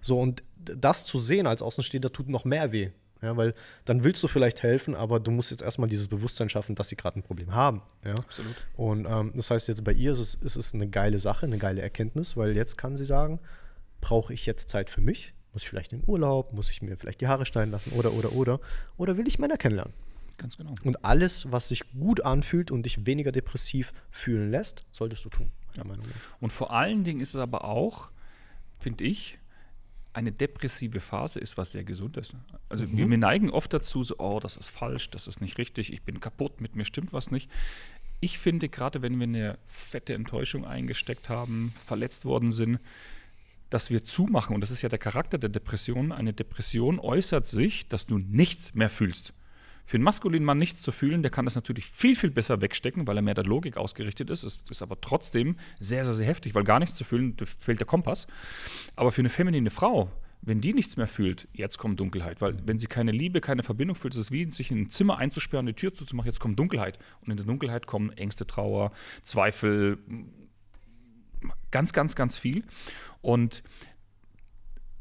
So, und das zu sehen als Außenstehender tut noch mehr weh. Ja, weil dann willst du vielleicht helfen, aber du musst jetzt erstmal dieses Bewusstsein schaffen, dass sie gerade ein Problem haben. Ja? Absolut. Und ähm, das heißt, jetzt bei ihr ist es, ist es eine geile Sache, eine geile Erkenntnis, weil jetzt kann sie sagen, brauche ich jetzt Zeit für mich? Muss ich vielleicht in den Urlaub? Muss ich mir vielleicht die Haare schneiden lassen? Oder, oder, oder. Oder will ich Männer kennenlernen? Ganz genau. Und alles, was sich gut anfühlt und dich weniger depressiv fühlen lässt, solltest du tun. Ja. Und vor allen Dingen ist es aber auch, finde ich, eine depressive Phase ist was sehr gesund ist. Also mhm. wir, wir neigen oft dazu, so, oh, das ist falsch, das ist nicht richtig, ich bin kaputt, mit mir stimmt was nicht. Ich finde, gerade wenn wir eine fette Enttäuschung eingesteckt haben, verletzt worden sind, dass wir zumachen, und das ist ja der Charakter der Depression, eine Depression äußert sich, dass du nichts mehr fühlst. Für einen maskulinen Mann nichts zu fühlen, der kann das natürlich viel, viel besser wegstecken, weil er mehr der Logik ausgerichtet ist. Es ist aber trotzdem sehr, sehr, sehr heftig, weil gar nichts zu fühlen, da fehlt der Kompass. Aber für eine feminine Frau, wenn die nichts mehr fühlt, jetzt kommt Dunkelheit. Weil wenn sie keine Liebe, keine Verbindung fühlt, ist es wie, sich in ein Zimmer einzusperren, die Tür zuzumachen, jetzt kommt Dunkelheit. Und in der Dunkelheit kommen Ängste, Trauer, Zweifel, ganz, ganz, ganz viel. Und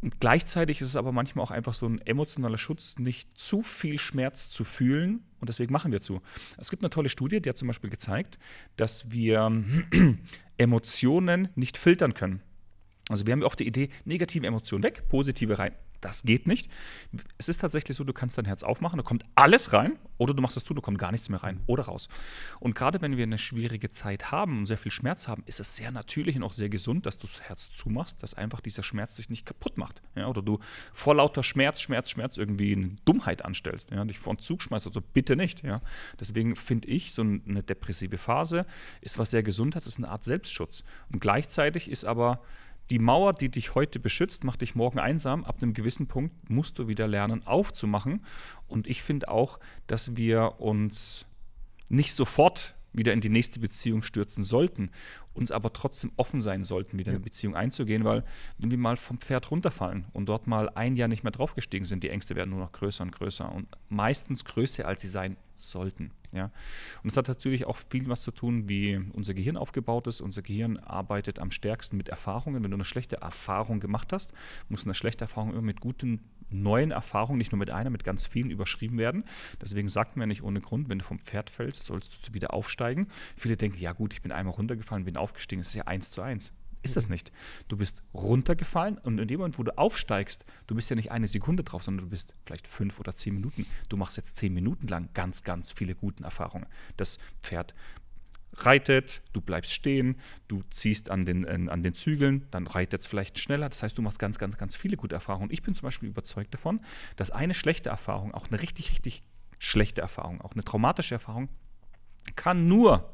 und gleichzeitig ist es aber manchmal auch einfach so ein emotionaler Schutz, nicht zu viel Schmerz zu fühlen. Und deswegen machen wir zu. Es gibt eine tolle Studie, die hat zum Beispiel gezeigt, dass wir Emotionen nicht filtern können. Also wir haben auch die Idee, negative Emotionen weg, positive rein das geht nicht. Es ist tatsächlich so, du kannst dein Herz aufmachen, da kommt alles rein oder du machst es zu, da kommt gar nichts mehr rein mhm. oder raus. Und gerade wenn wir eine schwierige Zeit haben und sehr viel Schmerz haben, ist es sehr natürlich und auch sehr gesund, dass du das Herz zumachst, dass einfach dieser Schmerz dich nicht kaputt macht. Ja, oder du vor lauter Schmerz, Schmerz, Schmerz irgendwie eine Dummheit anstellst, ja, dich vor einen Zug schmeißt. Also bitte nicht. Ja. Deswegen finde ich, so eine depressive Phase ist was sehr Gesundheits, ist eine Art Selbstschutz. Und gleichzeitig ist aber die Mauer, die dich heute beschützt, macht dich morgen einsam. Ab einem gewissen Punkt musst du wieder lernen, aufzumachen. Und ich finde auch, dass wir uns nicht sofort wieder in die nächste Beziehung stürzen sollten, uns aber trotzdem offen sein sollten, wieder ja. eine Beziehung einzugehen, weil wenn wir mal vom Pferd runterfallen und dort mal ein Jahr nicht mehr draufgestiegen sind, die Ängste werden nur noch größer und größer und meistens größer, als sie sein sollten. Ja? Und es hat natürlich auch viel was zu tun, wie unser Gehirn aufgebaut ist. Unser Gehirn arbeitet am stärksten mit Erfahrungen. Wenn du eine schlechte Erfahrung gemacht hast, muss eine schlechte Erfahrung immer mit guten neuen Erfahrungen, nicht nur mit einer, mit ganz vielen überschrieben werden. Deswegen sagt man nicht ohne Grund, wenn du vom Pferd fällst, sollst du wieder aufsteigen. Viele denken, ja gut, ich bin einmal runtergefallen, bin aufgestiegen, das ist ja eins zu eins. Ist das nicht. Du bist runtergefallen und in dem Moment, wo du aufsteigst, du bist ja nicht eine Sekunde drauf, sondern du bist vielleicht fünf oder zehn Minuten. Du machst jetzt zehn Minuten lang ganz, ganz viele gute Erfahrungen. Das Pferd reitet, du bleibst stehen, du ziehst an den, äh, an den Zügeln, dann reitet es vielleicht schneller. Das heißt, du machst ganz, ganz, ganz viele gute Erfahrungen. Ich bin zum Beispiel überzeugt davon, dass eine schlechte Erfahrung, auch eine richtig, richtig schlechte Erfahrung, auch eine traumatische Erfahrung, kann nur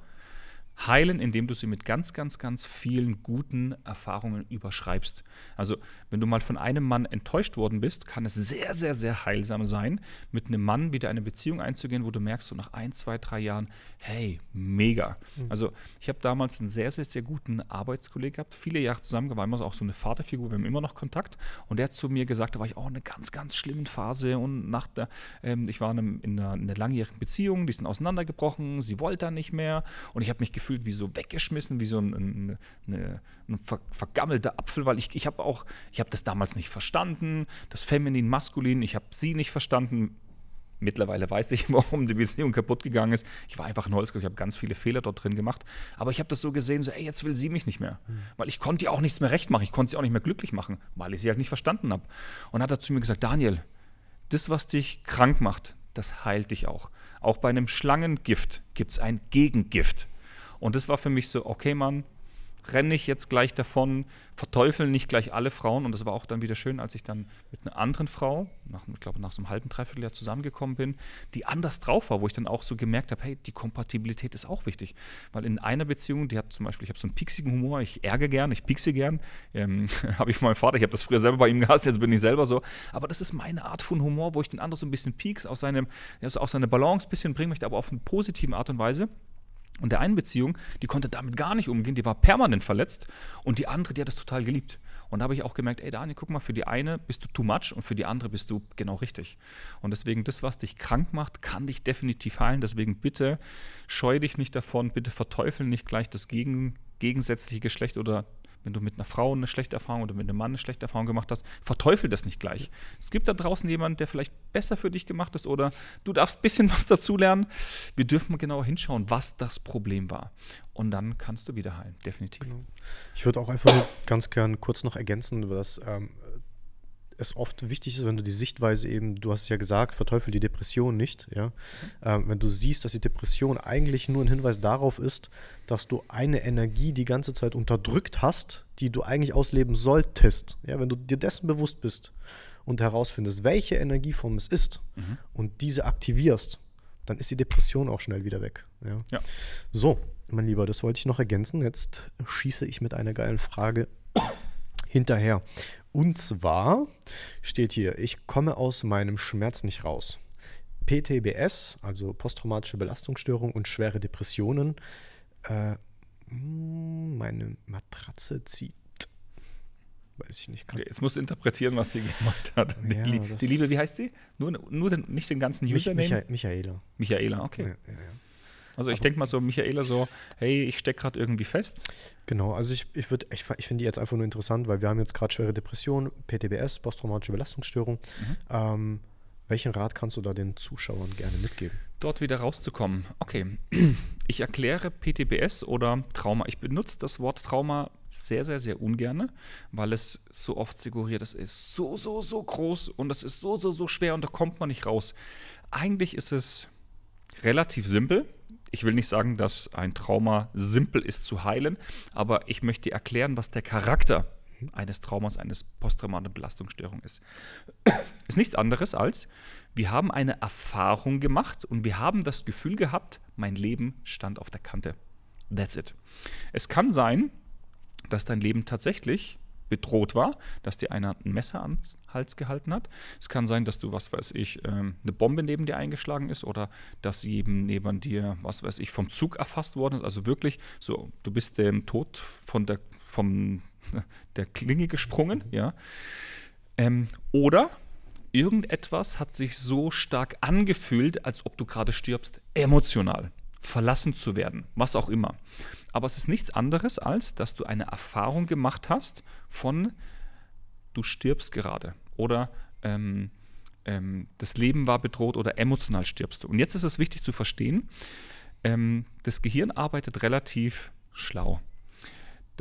heilen, indem du sie mit ganz, ganz, ganz vielen guten Erfahrungen überschreibst. Also wenn du mal von einem Mann enttäuscht worden bist, kann es sehr, sehr, sehr heilsam sein, mit einem Mann wieder eine Beziehung einzugehen, wo du merkst, so nach ein, zwei, drei Jahren, hey, mega. Mhm. Also ich habe damals einen sehr, sehr, sehr guten Arbeitskollegen gehabt, viele Jahre zusammen, war immer auch so eine Vaterfigur, wir haben immer noch Kontakt und der hat zu mir gesagt, da war ich auch in einer ganz, ganz schlimmen Phase und nach der, ähm, ich war in, in, einer, in einer langjährigen Beziehung, die sind auseinandergebrochen, sie wollte da nicht mehr und ich habe mich gefragt, gefühlt wie so weggeschmissen, wie so ein, ein, eine, ein vergammelter Apfel, weil ich, ich habe auch, ich habe das damals nicht verstanden, das Feminin, Maskulin, ich habe sie nicht verstanden. Mittlerweile weiß ich, warum die Beziehung kaputt gegangen ist. Ich war einfach ein Holzkopf, ich habe ganz viele Fehler dort drin gemacht. Aber ich habe das so gesehen, so, ey, jetzt will sie mich nicht mehr. Mhm. Weil ich konnte ihr auch nichts mehr recht machen, ich konnte sie auch nicht mehr glücklich machen, weil ich sie halt nicht verstanden habe. Und hat er zu mir gesagt, Daniel, das, was dich krank macht, das heilt dich auch. Auch bei einem Schlangengift gibt es ein Gegengift. Und das war für mich so, okay, Mann, renne ich jetzt gleich davon, verteufeln nicht gleich alle Frauen. Und das war auch dann wieder schön, als ich dann mit einer anderen Frau, nach, ich glaube nach so einem halben, Dreivierteljahr zusammengekommen bin, die anders drauf war, wo ich dann auch so gemerkt habe, hey, die Kompatibilität ist auch wichtig. Weil in einer Beziehung, die hat zum Beispiel, ich habe so einen pieksigen Humor, ich ärgere gern, ich piekse gern, ähm, habe ich von meinem Vater, ich habe das früher selber bei ihm gehasst, jetzt bin ich selber so. Aber das ist meine Art von Humor, wo ich den anderen so ein bisschen pieks, aus, seinem, also aus seiner Balance ein bisschen bringen möchte, aber auf eine positive Art und Weise. Und der einen Beziehung, die konnte damit gar nicht umgehen, die war permanent verletzt und die andere, die hat das total geliebt. Und da habe ich auch gemerkt, ey Daniel, guck mal, für die eine bist du too much und für die andere bist du genau richtig. Und deswegen, das, was dich krank macht, kann dich definitiv heilen. Deswegen bitte scheu dich nicht davon, bitte verteufel nicht gleich das Gegen, gegensätzliche Geschlecht oder wenn du mit einer Frau eine schlechte Erfahrung oder mit einem Mann eine schlechte Erfahrung gemacht hast, verteufel das nicht gleich. Es gibt da draußen jemanden, der vielleicht besser für dich gemacht ist oder du darfst ein bisschen was dazulernen. Wir dürfen mal genauer hinschauen, was das Problem war. Und dann kannst du wieder heilen, definitiv. Genau. Ich würde auch einfach ganz gern kurz noch ergänzen, dass ähm, es oft wichtig ist, wenn du die Sichtweise eben, du hast ja gesagt, verteufel die Depression nicht, ja. Mhm. Ähm, wenn du siehst, dass die Depression eigentlich nur ein Hinweis darauf ist, dass du eine Energie die ganze Zeit unterdrückt hast, die du eigentlich ausleben solltest, ja, wenn du dir dessen bewusst bist und herausfindest, welche Energieform es ist mhm. und diese aktivierst, dann ist die Depression auch schnell wieder weg. Ja. ja. So, mein Lieber, das wollte ich noch ergänzen. Jetzt schieße ich mit einer geilen Frage hinterher. Und zwar steht hier, ich komme aus meinem Schmerz nicht raus. PTBS, also posttraumatische Belastungsstörung und schwere Depressionen. Äh, hm, meine Matratze zieht. Weiß ich nicht. Okay, jetzt musst du interpretieren, was sie gemacht hat. Ja, die, die, Liebe, wie heißt sie? Nur, nur den, nicht den ganzen Username? Michaela. Michaela, okay. Ja, ja, also ich denke mal so, Michaela, so, hey, ich stecke gerade irgendwie fest. Genau, also ich, ich ich, ich finde die jetzt einfach nur interessant, weil wir haben jetzt gerade schwere Depression, PTBS, posttraumatische Belastungsstörung. Mhm. Ähm, welchen Rat kannst du da den Zuschauern gerne mitgeben? Dort wieder rauszukommen. Okay, ich erkläre PTBS oder Trauma. Ich benutze das Wort Trauma sehr, sehr, sehr ungern, weil es so oft figuriert, es ist so, so, so groß und es ist so, so, so schwer und da kommt man nicht raus. Eigentlich ist es relativ simpel ich will nicht sagen, dass ein Trauma simpel ist zu heilen, aber ich möchte erklären, was der Charakter eines Traumas, eines posttraumatischen Belastungsstörung ist. Ist nichts anderes als, wir haben eine Erfahrung gemacht und wir haben das Gefühl gehabt, mein Leben stand auf der Kante. That's it. Es kann sein, dass dein Leben tatsächlich bedroht war, dass dir einer ein Messer ans Hals gehalten hat. Es kann sein, dass du, was weiß ich, ähm, eine Bombe neben dir eingeschlagen ist oder dass eben neben dir, was weiß ich, vom Zug erfasst worden ist. Also wirklich so, du bist dem Tod von der, vom, der Klinge gesprungen, ja. Ähm, oder irgendetwas hat sich so stark angefühlt, als ob du gerade stirbst, emotional verlassen zu werden, was auch immer. Aber es ist nichts anderes, als dass du eine Erfahrung gemacht hast von, du stirbst gerade oder ähm, ähm, das Leben war bedroht oder emotional stirbst du. Und jetzt ist es wichtig zu verstehen, ähm, das Gehirn arbeitet relativ schlau.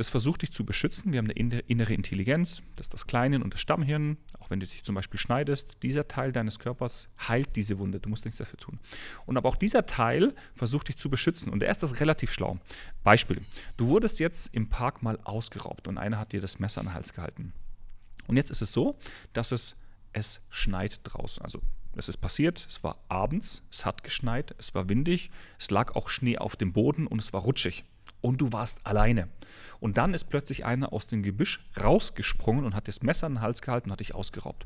Das versucht dich zu beschützen. Wir haben eine innere Intelligenz, das ist das Kleine und das Stammhirn. Auch wenn du dich zum Beispiel schneidest, dieser Teil deines Körpers heilt diese Wunde. Du musst nichts dafür tun. Und aber auch dieser Teil versucht dich zu beschützen. Und er ist das relativ schlau. Beispiel: Du wurdest jetzt im Park mal ausgeraubt und einer hat dir das Messer an den Hals gehalten. Und jetzt ist es so, dass es, es schneit draußen. Also es ist passiert, es war abends, es hat geschneit, es war windig, es lag auch Schnee auf dem Boden und es war rutschig und du warst alleine. Und dann ist plötzlich einer aus dem Gebüsch rausgesprungen und hat das Messer in den Hals gehalten und hat dich ausgeraubt.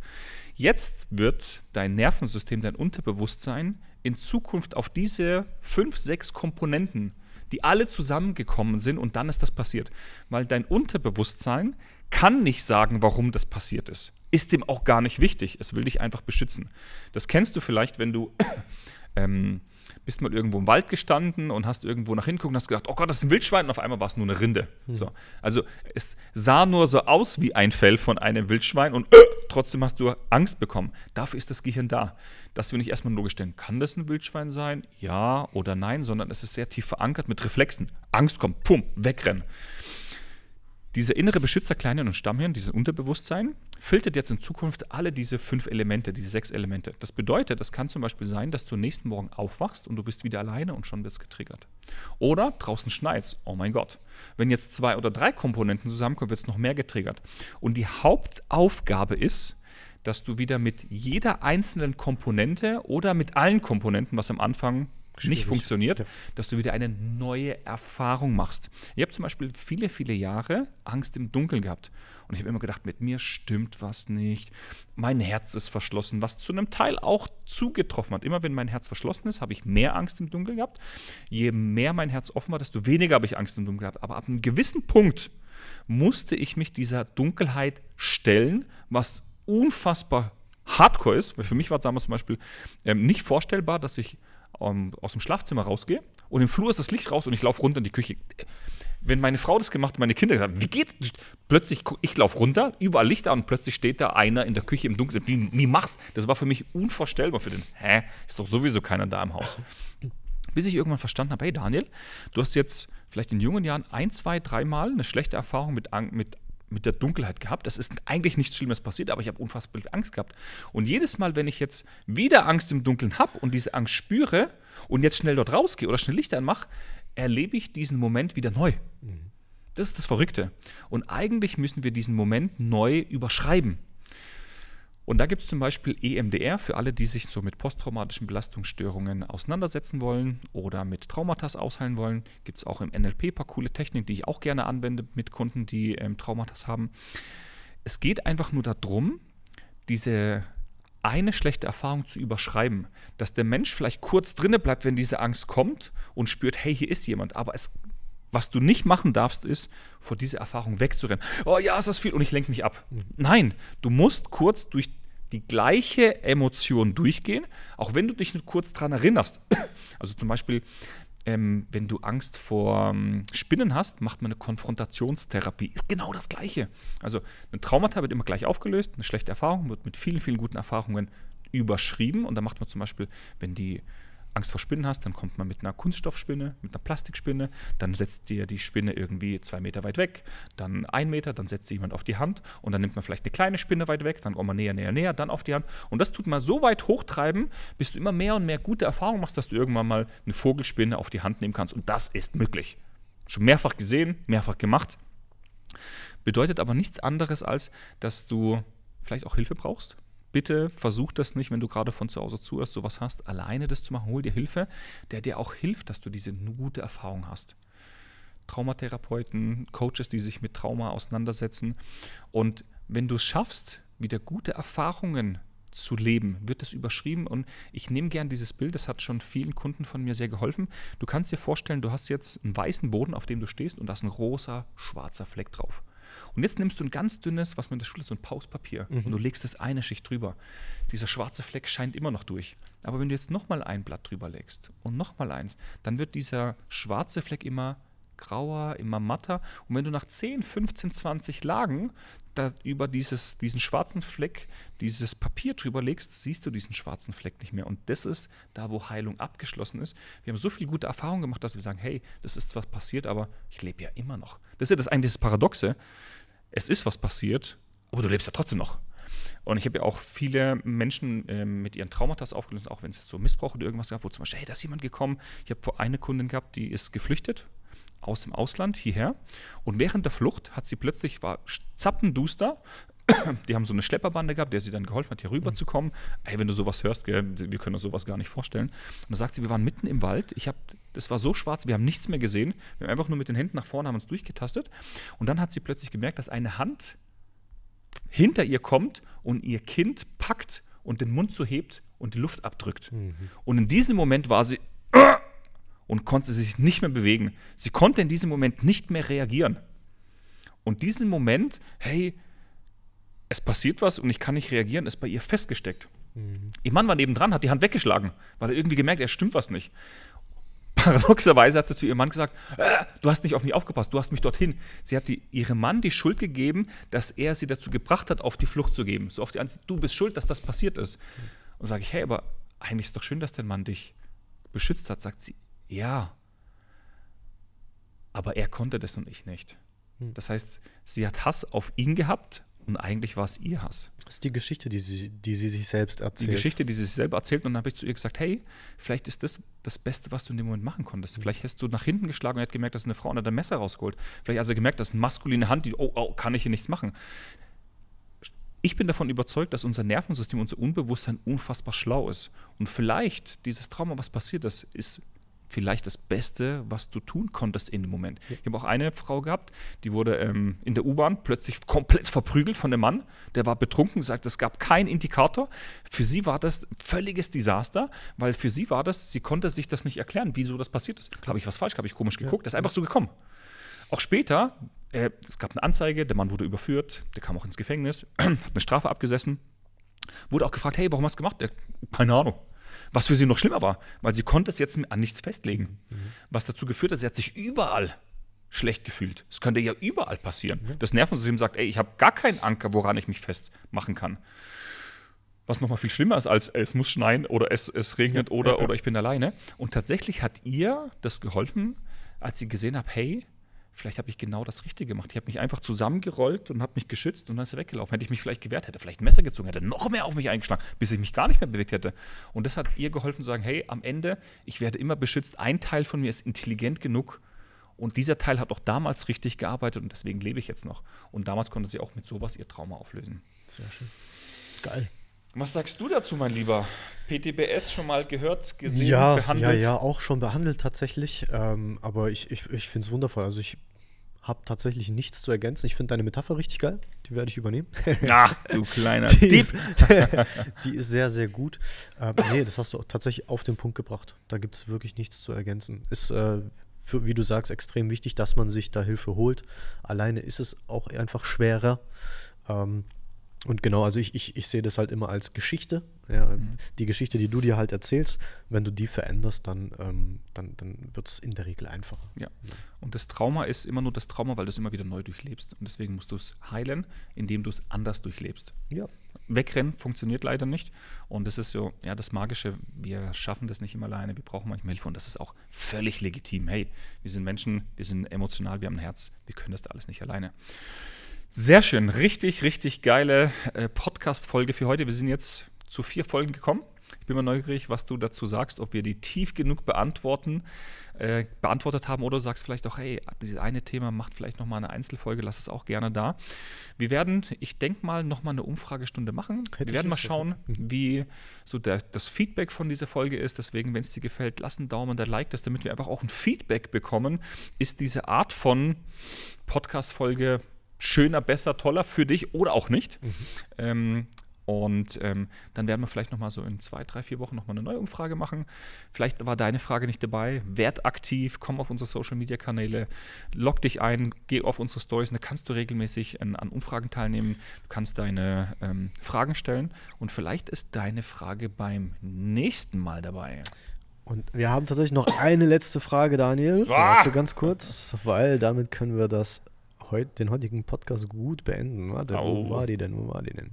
Jetzt wird dein Nervensystem, dein Unterbewusstsein in Zukunft auf diese fünf, sechs Komponenten, die alle zusammengekommen sind und dann ist das passiert. Weil dein Unterbewusstsein kann nicht sagen, warum das passiert ist. Ist dem auch gar nicht wichtig. Es will dich einfach beschützen. Das kennst du vielleicht, wenn du ähm, bist mal irgendwo im Wald gestanden und hast irgendwo nach hingeguckt und hast gedacht, oh Gott, das ist ein Wildschwein und auf einmal war es nur eine Rinde. Hm. So. Also es sah nur so aus wie ein Fell von einem Wildschwein und äh, trotzdem hast du Angst bekommen. Dafür ist das Gehirn da. Dass wir nicht erstmal logisch stellen, kann das ein Wildschwein sein? Ja oder nein, sondern es ist sehr tief verankert mit Reflexen. Angst kommt, pum, wegrennen dieser innere Beschützer, Kleinhirn und Stammhirn, dieses Unterbewusstsein, filtert jetzt in Zukunft alle diese fünf Elemente, diese sechs Elemente. Das bedeutet, es kann zum Beispiel sein, dass du nächsten Morgen aufwachst und du bist wieder alleine und schon wirst getriggert. Oder draußen schneit's, oh mein Gott. Wenn jetzt zwei oder drei Komponenten zusammenkommen, wird es noch mehr getriggert. Und die Hauptaufgabe ist, dass du wieder mit jeder einzelnen Komponente oder mit allen Komponenten, was am Anfang Schwierig. nicht funktioniert, dass du wieder eine neue Erfahrung machst. Ich habe zum Beispiel viele, viele Jahre Angst im Dunkeln gehabt. Und ich habe immer gedacht, mit mir stimmt was nicht. Mein Herz ist verschlossen, was zu einem Teil auch zugetroffen hat. Immer wenn mein Herz verschlossen ist, habe ich mehr Angst im Dunkeln gehabt. Je mehr mein Herz offen war, desto weniger habe ich Angst im Dunkeln gehabt. Aber ab einem gewissen Punkt musste ich mich dieser Dunkelheit stellen, was unfassbar hardcore ist. Für mich war damals zum Beispiel ähm, nicht vorstellbar, dass ich um, ähm, aus dem Schlafzimmer rausgehe und im Flur ist das Licht raus und ich laufe runter in die Küche. Wenn meine Frau das gemacht hat, meine Kinder gesagt haben, wie geht Plötzlich, ich laufe runter, überall Lichter und plötzlich steht da einer in der Küche im Dunkeln. Wie, wie machst Das war für mich unvorstellbar für den. Hä? Ist doch sowieso keiner da im Haus. Bis ich irgendwann verstanden habe, hey Daniel, du hast jetzt vielleicht in jungen Jahren ein, zwei, dreimal eine schlechte Erfahrung mit, mit mit der Dunkelheit gehabt. Es ist eigentlich nichts Schlimmes passiert, aber ich habe unfassbar Angst gehabt. Und jedes Mal, wenn ich jetzt wieder Angst im Dunkeln habe und diese Angst spüre und jetzt schnell dort rausgehe oder schnell Licht anmache, erlebe ich diesen Moment wieder neu. Mhm. Das ist das Verrückte. Und eigentlich müssen wir diesen Moment neu überschreiben. Und da gibt es zum Beispiel EMDR für alle, die sich so mit posttraumatischen Belastungsstörungen auseinandersetzen wollen oder mit Traumata ausheilen wollen. Gibt es auch im NLP ein paar coole Techniken, die ich auch gerne anwende mit Kunden, die ähm, Traumata haben. Es geht einfach nur darum, diese eine schlechte Erfahrung zu überschreiben, dass der Mensch vielleicht kurz drinne bleibt, wenn diese Angst kommt und spürt, hey, hier ist jemand, aber es was du nicht machen darfst, ist, vor dieser Erfahrung wegzurennen. Oh ja, ist das viel und ich lenke mich ab. Mhm. Nein, du musst kurz durch die gleiche Emotion durchgehen, auch wenn du dich nur kurz daran erinnerst. Also zum Beispiel, ähm, wenn du Angst vor ähm, Spinnen hast, macht man eine Konfrontationstherapie. Ist genau das Gleiche. Also ein Traumata wird immer gleich aufgelöst, eine schlechte Erfahrung wird mit vielen, vielen guten Erfahrungen überschrieben und da macht man zum Beispiel, wenn die Angst vor Spinnen hast, dann kommt man mit einer Kunststoffspinne, mit einer Plastikspinne, dann setzt dir die Spinne irgendwie zwei Meter weit weg, dann ein Meter, dann setzt sie jemand auf die Hand und dann nimmt man vielleicht eine kleine Spinne weit weg, dann kommt man näher, näher, näher, dann auf die Hand. Und das tut man so weit hochtreiben, bis du immer mehr und mehr gute Erfahrungen machst, dass du irgendwann mal eine Vogelspinne auf die Hand nehmen kannst. Und das ist möglich. Schon mehrfach gesehen, mehrfach gemacht. Bedeutet aber nichts anderes, als dass du vielleicht auch Hilfe brauchst, bitte versuch das nicht, wenn du gerade von zu Hause zuhörst, sowas hast, alleine das zu machen. Hol dir Hilfe, der dir auch hilft, dass du diese gute Erfahrung hast. Traumatherapeuten, Coaches, die sich mit Trauma auseinandersetzen. Und wenn du es schaffst, wieder gute Erfahrungen zu leben, wird das überschrieben. Und ich nehme gern dieses Bild, das hat schon vielen Kunden von mir sehr geholfen. Du kannst dir vorstellen, du hast jetzt einen weißen Boden, auf dem du stehst, und da ist ein rosa, schwarzer Fleck drauf. Und jetzt nimmst du ein ganz dünnes, was man in der Schule so ein Pauspapier mhm. und du legst das eine Schicht drüber. Dieser schwarze Fleck scheint immer noch durch. Aber wenn du jetzt nochmal ein Blatt drüber legst und nochmal eins, dann wird dieser schwarze Fleck immer grauer, immer matter. Und wenn du nach 10, 15, 20 Lagen da über dieses, diesen schwarzen Fleck, dieses Papier drüber legst, siehst du diesen schwarzen Fleck nicht mehr. Und das ist da, wo Heilung abgeschlossen ist. Wir haben so viele gute Erfahrungen gemacht, dass wir sagen, hey, das ist zwar passiert, aber ich lebe ja immer noch. Das ist ja das eigentlich das Paradoxe es ist was passiert, aber du lebst ja trotzdem noch. Und ich habe ja auch viele Menschen äh, mit ihren Traumata aufgelöst, auch wenn es so Missbrauch oder irgendwas gab, wo zum Beispiel, hey, da ist jemand gekommen. Ich habe vor eine Kundin gehabt, die ist geflüchtet aus dem Ausland hierher. Und während der Flucht hat sie plötzlich, war zappenduster, die haben so eine Schlepperbande gehabt, der sie dann geholfen hat, hier rüber mhm. zu kommen. Ey, wenn du sowas hörst, gell, wir können uns sowas gar nicht vorstellen. Und dann sagt sie, wir waren mitten im Wald. Ich habe, das war so schwarz, wir haben nichts mehr gesehen. Wir haben einfach nur mit den Händen nach vorne, haben uns durchgetastet. Und dann hat sie plötzlich gemerkt, dass eine Hand hinter ihr kommt und ihr Kind packt und den Mund so hebt und die Luft abdrückt. Mhm. Und in diesem Moment war sie und konnte sich nicht mehr bewegen. Sie konnte in diesem Moment nicht mehr reagieren. Und diesen Moment, hey, es passiert was und ich kann nicht reagieren, ist bei ihr festgesteckt. Mhm. Ihr Mann war nebendran, hat die Hand weggeschlagen, weil er irgendwie gemerkt, er stimmt was nicht. Paradoxerweise hat sie zu ihrem Mann gesagt, äh, du hast nicht auf mich aufgepasst, du hast mich dorthin. Sie hat die, ihrem Mann die Schuld gegeben, dass er sie dazu gebracht hat, auf die Flucht zu geben. So auf die Ansicht, du bist schuld, dass das passiert ist. Mhm. Und sage ich, hey, aber eigentlich ist doch schön, dass dein Mann dich beschützt hat. Sagt sie, ja. Aber er konnte das und ich nicht. Mhm. Das heißt, sie hat Hass auf ihn gehabt, und eigentlich war es ihr Hass. Das ist die Geschichte, die sie, die sie sich selbst erzählt. Die Geschichte, die sie sich selber erzählt. Und dann habe ich zu ihr gesagt, hey, vielleicht ist das das Beste, was du in dem Moment machen konntest. Vielleicht hast du nach hinten geschlagen und hat gemerkt, dass eine Frau unter ein Messer rausgeholt. Vielleicht hast du gemerkt, dass eine maskuline Hand, die, oh, oh, kann ich hier nichts machen. Ich bin davon überzeugt, dass unser Nervensystem, unser Unbewusstsein unfassbar schlau ist. Und vielleicht dieses Trauma, was passiert ist, ist vielleicht das Beste, was du tun konntest in dem Moment. Ja. Ich habe auch eine Frau gehabt, die wurde ähm, in der U-Bahn plötzlich komplett verprügelt von einem Mann, der war betrunken, sagt, es gab keinen Indikator. Für sie war das ein völliges Desaster, weil für sie war das, sie konnte sich das nicht erklären, wieso das passiert ist. Habe ich was falsch, habe ich komisch geguckt, ja. das ist einfach so gekommen. Auch später, äh, es gab eine Anzeige, der Mann wurde überführt, der kam auch ins Gefängnis, hat eine Strafe abgesessen, wurde auch gefragt, hey, warum hast du gemacht? Der, keine Ahnung. Was für sie noch schlimmer war, weil sie konnte es jetzt an nichts festlegen. Mhm. Was dazu geführt hat, sie hat sich überall schlecht gefühlt. Es könnte ja überall passieren. Mhm. Das Nervensystem sagt, ey, ich habe gar keinen Anker, woran ich mich festmachen kann. Was noch mal viel schlimmer ist als, es muss schneien oder es, es regnet ja, oder, ja, ja. oder ich bin alleine. Und tatsächlich hat ihr das geholfen, als sie gesehen hat, hey, vielleicht habe ich genau das Richtige gemacht. Ich habe mich einfach zusammengerollt und habe mich geschützt und dann ist er weggelaufen. Hätte ich mich vielleicht gewehrt, hätte vielleicht ein Messer gezogen, hätte noch mehr auf mich eingeschlagen, bis ich mich gar nicht mehr bewegt hätte. Und das hat ihr geholfen zu sagen, hey, am Ende, ich werde immer beschützt. Ein Teil von mir ist intelligent genug und dieser Teil hat auch damals richtig gearbeitet und deswegen lebe ich jetzt noch. Und damals konnte sie auch mit sowas ihr Trauma auflösen. Sehr schön. Geil. Was sagst du dazu, mein Lieber? PTBS schon mal gehört, gesehen, ja, behandelt? Ja, ja, auch schon behandelt tatsächlich. Ähm, aber ich, ich, ich finde es wundervoll. Also ich habe tatsächlich nichts zu ergänzen. Ich finde deine Metapher richtig geil. Die werde ich übernehmen. Ach, du kleiner die Dieb. Ist, die ist sehr, sehr gut. Ähm, nee, das hast du tatsächlich auf den Punkt gebracht. Da gibt es wirklich nichts zu ergänzen. Ist, äh, für, wie du sagst, extrem wichtig, dass man sich da Hilfe holt. Alleine ist es auch einfach schwerer. Ähm, und genau, also ich, ich, ich sehe das halt immer als Geschichte. Ja, mhm. Die Geschichte, die du dir halt erzählst, wenn du die veränderst, dann, ähm, dann, dann wird es in der Regel einfacher. Ja. Und das Trauma ist immer nur das Trauma, weil du es immer wieder neu durchlebst. Und deswegen musst du es heilen, indem du es anders durchlebst. Ja. Wegrennen funktioniert leider nicht. Und das ist so, ja, das Magische, wir schaffen das nicht immer alleine, wir brauchen manchmal Hilfe und das ist auch völlig legitim. Hey, wir sind Menschen, wir sind emotional, wir haben ein Herz, wir können das alles nicht alleine. Sehr schön, richtig, richtig geile äh, Podcast-Folge für heute. Wir sind jetzt zu vier Folgen gekommen. Ich bin mal neugierig, was du dazu sagst, ob wir die tief genug beantworten, äh, beantwortet haben oder sagst vielleicht auch, hey, dieses eine Thema macht vielleicht nochmal eine Einzelfolge, lass es auch gerne da. Wir werden, ich denke mal, nochmal eine Umfragestunde machen. Hätte wir werden mal schauen, dafür. Mhm. wie so der, das Feedback von dieser Folge ist. Deswegen, wenn es dir gefällt, lass einen Daumen da, like das, damit wir einfach auch ein Feedback bekommen. Ist diese Art von Podcast-Folge schöner, besser, toller für dich oder auch nicht. Mhm. Ähm, und ähm, dann werden wir vielleicht nochmal so in zwei, drei, vier Wochen nochmal eine neue Umfrage machen. Vielleicht war deine Frage nicht dabei. Werd aktiv, komm auf unsere Social-Media-Kanäle, log dich ein, geh auf unsere Stories. Da kannst du regelmäßig an, an Umfragen teilnehmen. Du kannst deine ähm, Fragen stellen. Und vielleicht ist deine Frage beim nächsten Mal dabei. Und wir haben tatsächlich noch eine letzte Frage, Daniel. Ah! Also ganz kurz, weil damit können wir das heut, den heutigen Podcast gut beenden. Warte, Au. wo war die denn? Wo war die denn?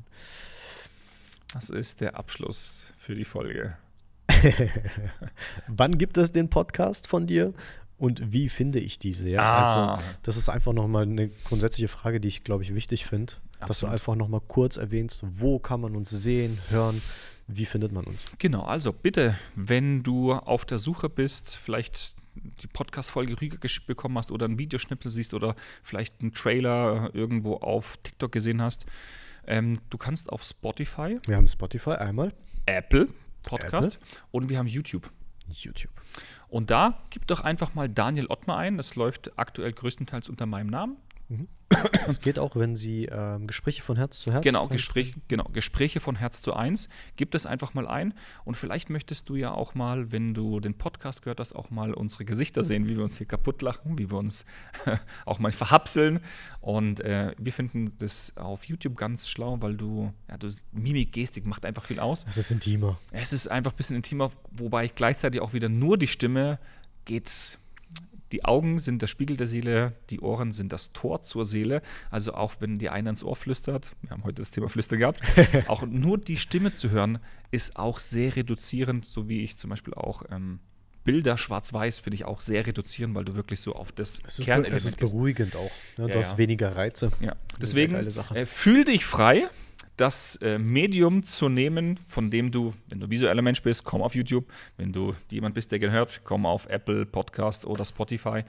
Das ist der Abschluss für die Folge. Wann gibt es den Podcast von dir? Und wie finde ich diese? Ja? Ah. Also, das ist einfach nochmal eine grundsätzliche Frage, die ich, glaube ich, wichtig finde, dass du einfach nochmal kurz erwähnst, wo kann man uns sehen, hören, wie findet man uns? Genau, also bitte, wenn du auf der Suche bist, vielleicht die Podcast-Folge rübergeschickt bekommen hast oder ein Videoschnipsel siehst oder vielleicht einen Trailer irgendwo auf TikTok gesehen hast. Ähm, du kannst auf Spotify. Wir haben Spotify einmal. Apple Podcast. Apple. Und wir haben YouTube. YouTube. Und da gib doch einfach mal Daniel Ottmer ein. Das läuft aktuell größtenteils unter meinem Namen. Mhm. Es geht auch, wenn Sie ähm, Gespräche von Herz zu Herz. Genau, Gespräch, genau, Gespräche von Herz zu eins. Gib das einfach mal ein. Und vielleicht möchtest du ja auch mal, wenn du den Podcast gehört hast, auch mal unsere Gesichter sehen, wie wir uns hier kaputt lachen, wie wir uns auch mal verhapseln. Und äh, wir finden das auf YouTube ganz schlau, weil du, ja, du Mimik, Gestik macht einfach viel aus. Es ist intimer. Es ist einfach ein bisschen intimer, wobei ich gleichzeitig auch wieder nur die Stimme geht die Augen sind der Spiegel der Seele, die Ohren sind das Tor zur Seele. Also auch wenn dir einer ins Ohr flüstert, wir haben heute das Thema Flüstern gehabt, auch nur die Stimme zu hören, ist auch sehr reduzierend, so wie ich zum Beispiel auch ähm, Bilder schwarz-weiß finde ich auch sehr reduzierend, weil du wirklich so auf das es Es ist beruhigend auch. Ne? Ja, du hast ja. weniger Reize. Ja. Deswegen äh, fühl dich frei das äh, Medium zu nehmen, von dem du, wenn du visueller Mensch bist, komm auf YouTube. Wenn du jemand bist, der gehört, komm auf Apple Podcast oder Spotify.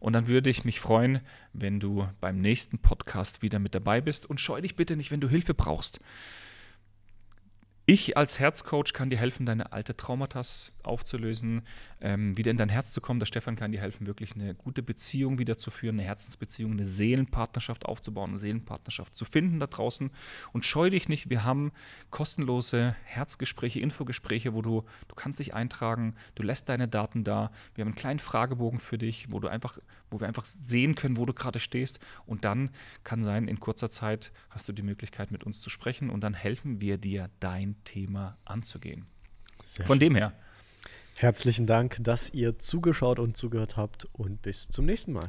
Und dann würde ich mich freuen, wenn du beim nächsten Podcast wieder mit dabei bist. Und scheu dich bitte nicht, wenn du Hilfe brauchst. Ich als Herzcoach kann dir helfen, deine alte Traumata aufzulösen, ähm, wieder in dein Herz zu kommen. Der Stefan kann dir helfen, wirklich eine gute Beziehung wieder zu führen, eine Herzensbeziehung, eine Seelenpartnerschaft aufzubauen, eine Seelenpartnerschaft zu finden da draußen. Und scheu dich nicht, wir haben kostenlose Herzgespräche, Infogespräche, wo du, du kannst dich eintragen, du lässt deine Daten da. Wir haben einen kleinen Fragebogen für dich, wo du einfach, wo wir einfach sehen können, wo du gerade stehst. Und dann kann sein, in kurzer Zeit hast du die Möglichkeit, mit uns zu sprechen und dann helfen wir dir, dein Thema anzugehen. Sehr Von schön. dem her. Herzlichen Dank, dass ihr zugeschaut und zugehört habt und bis zum nächsten Mal.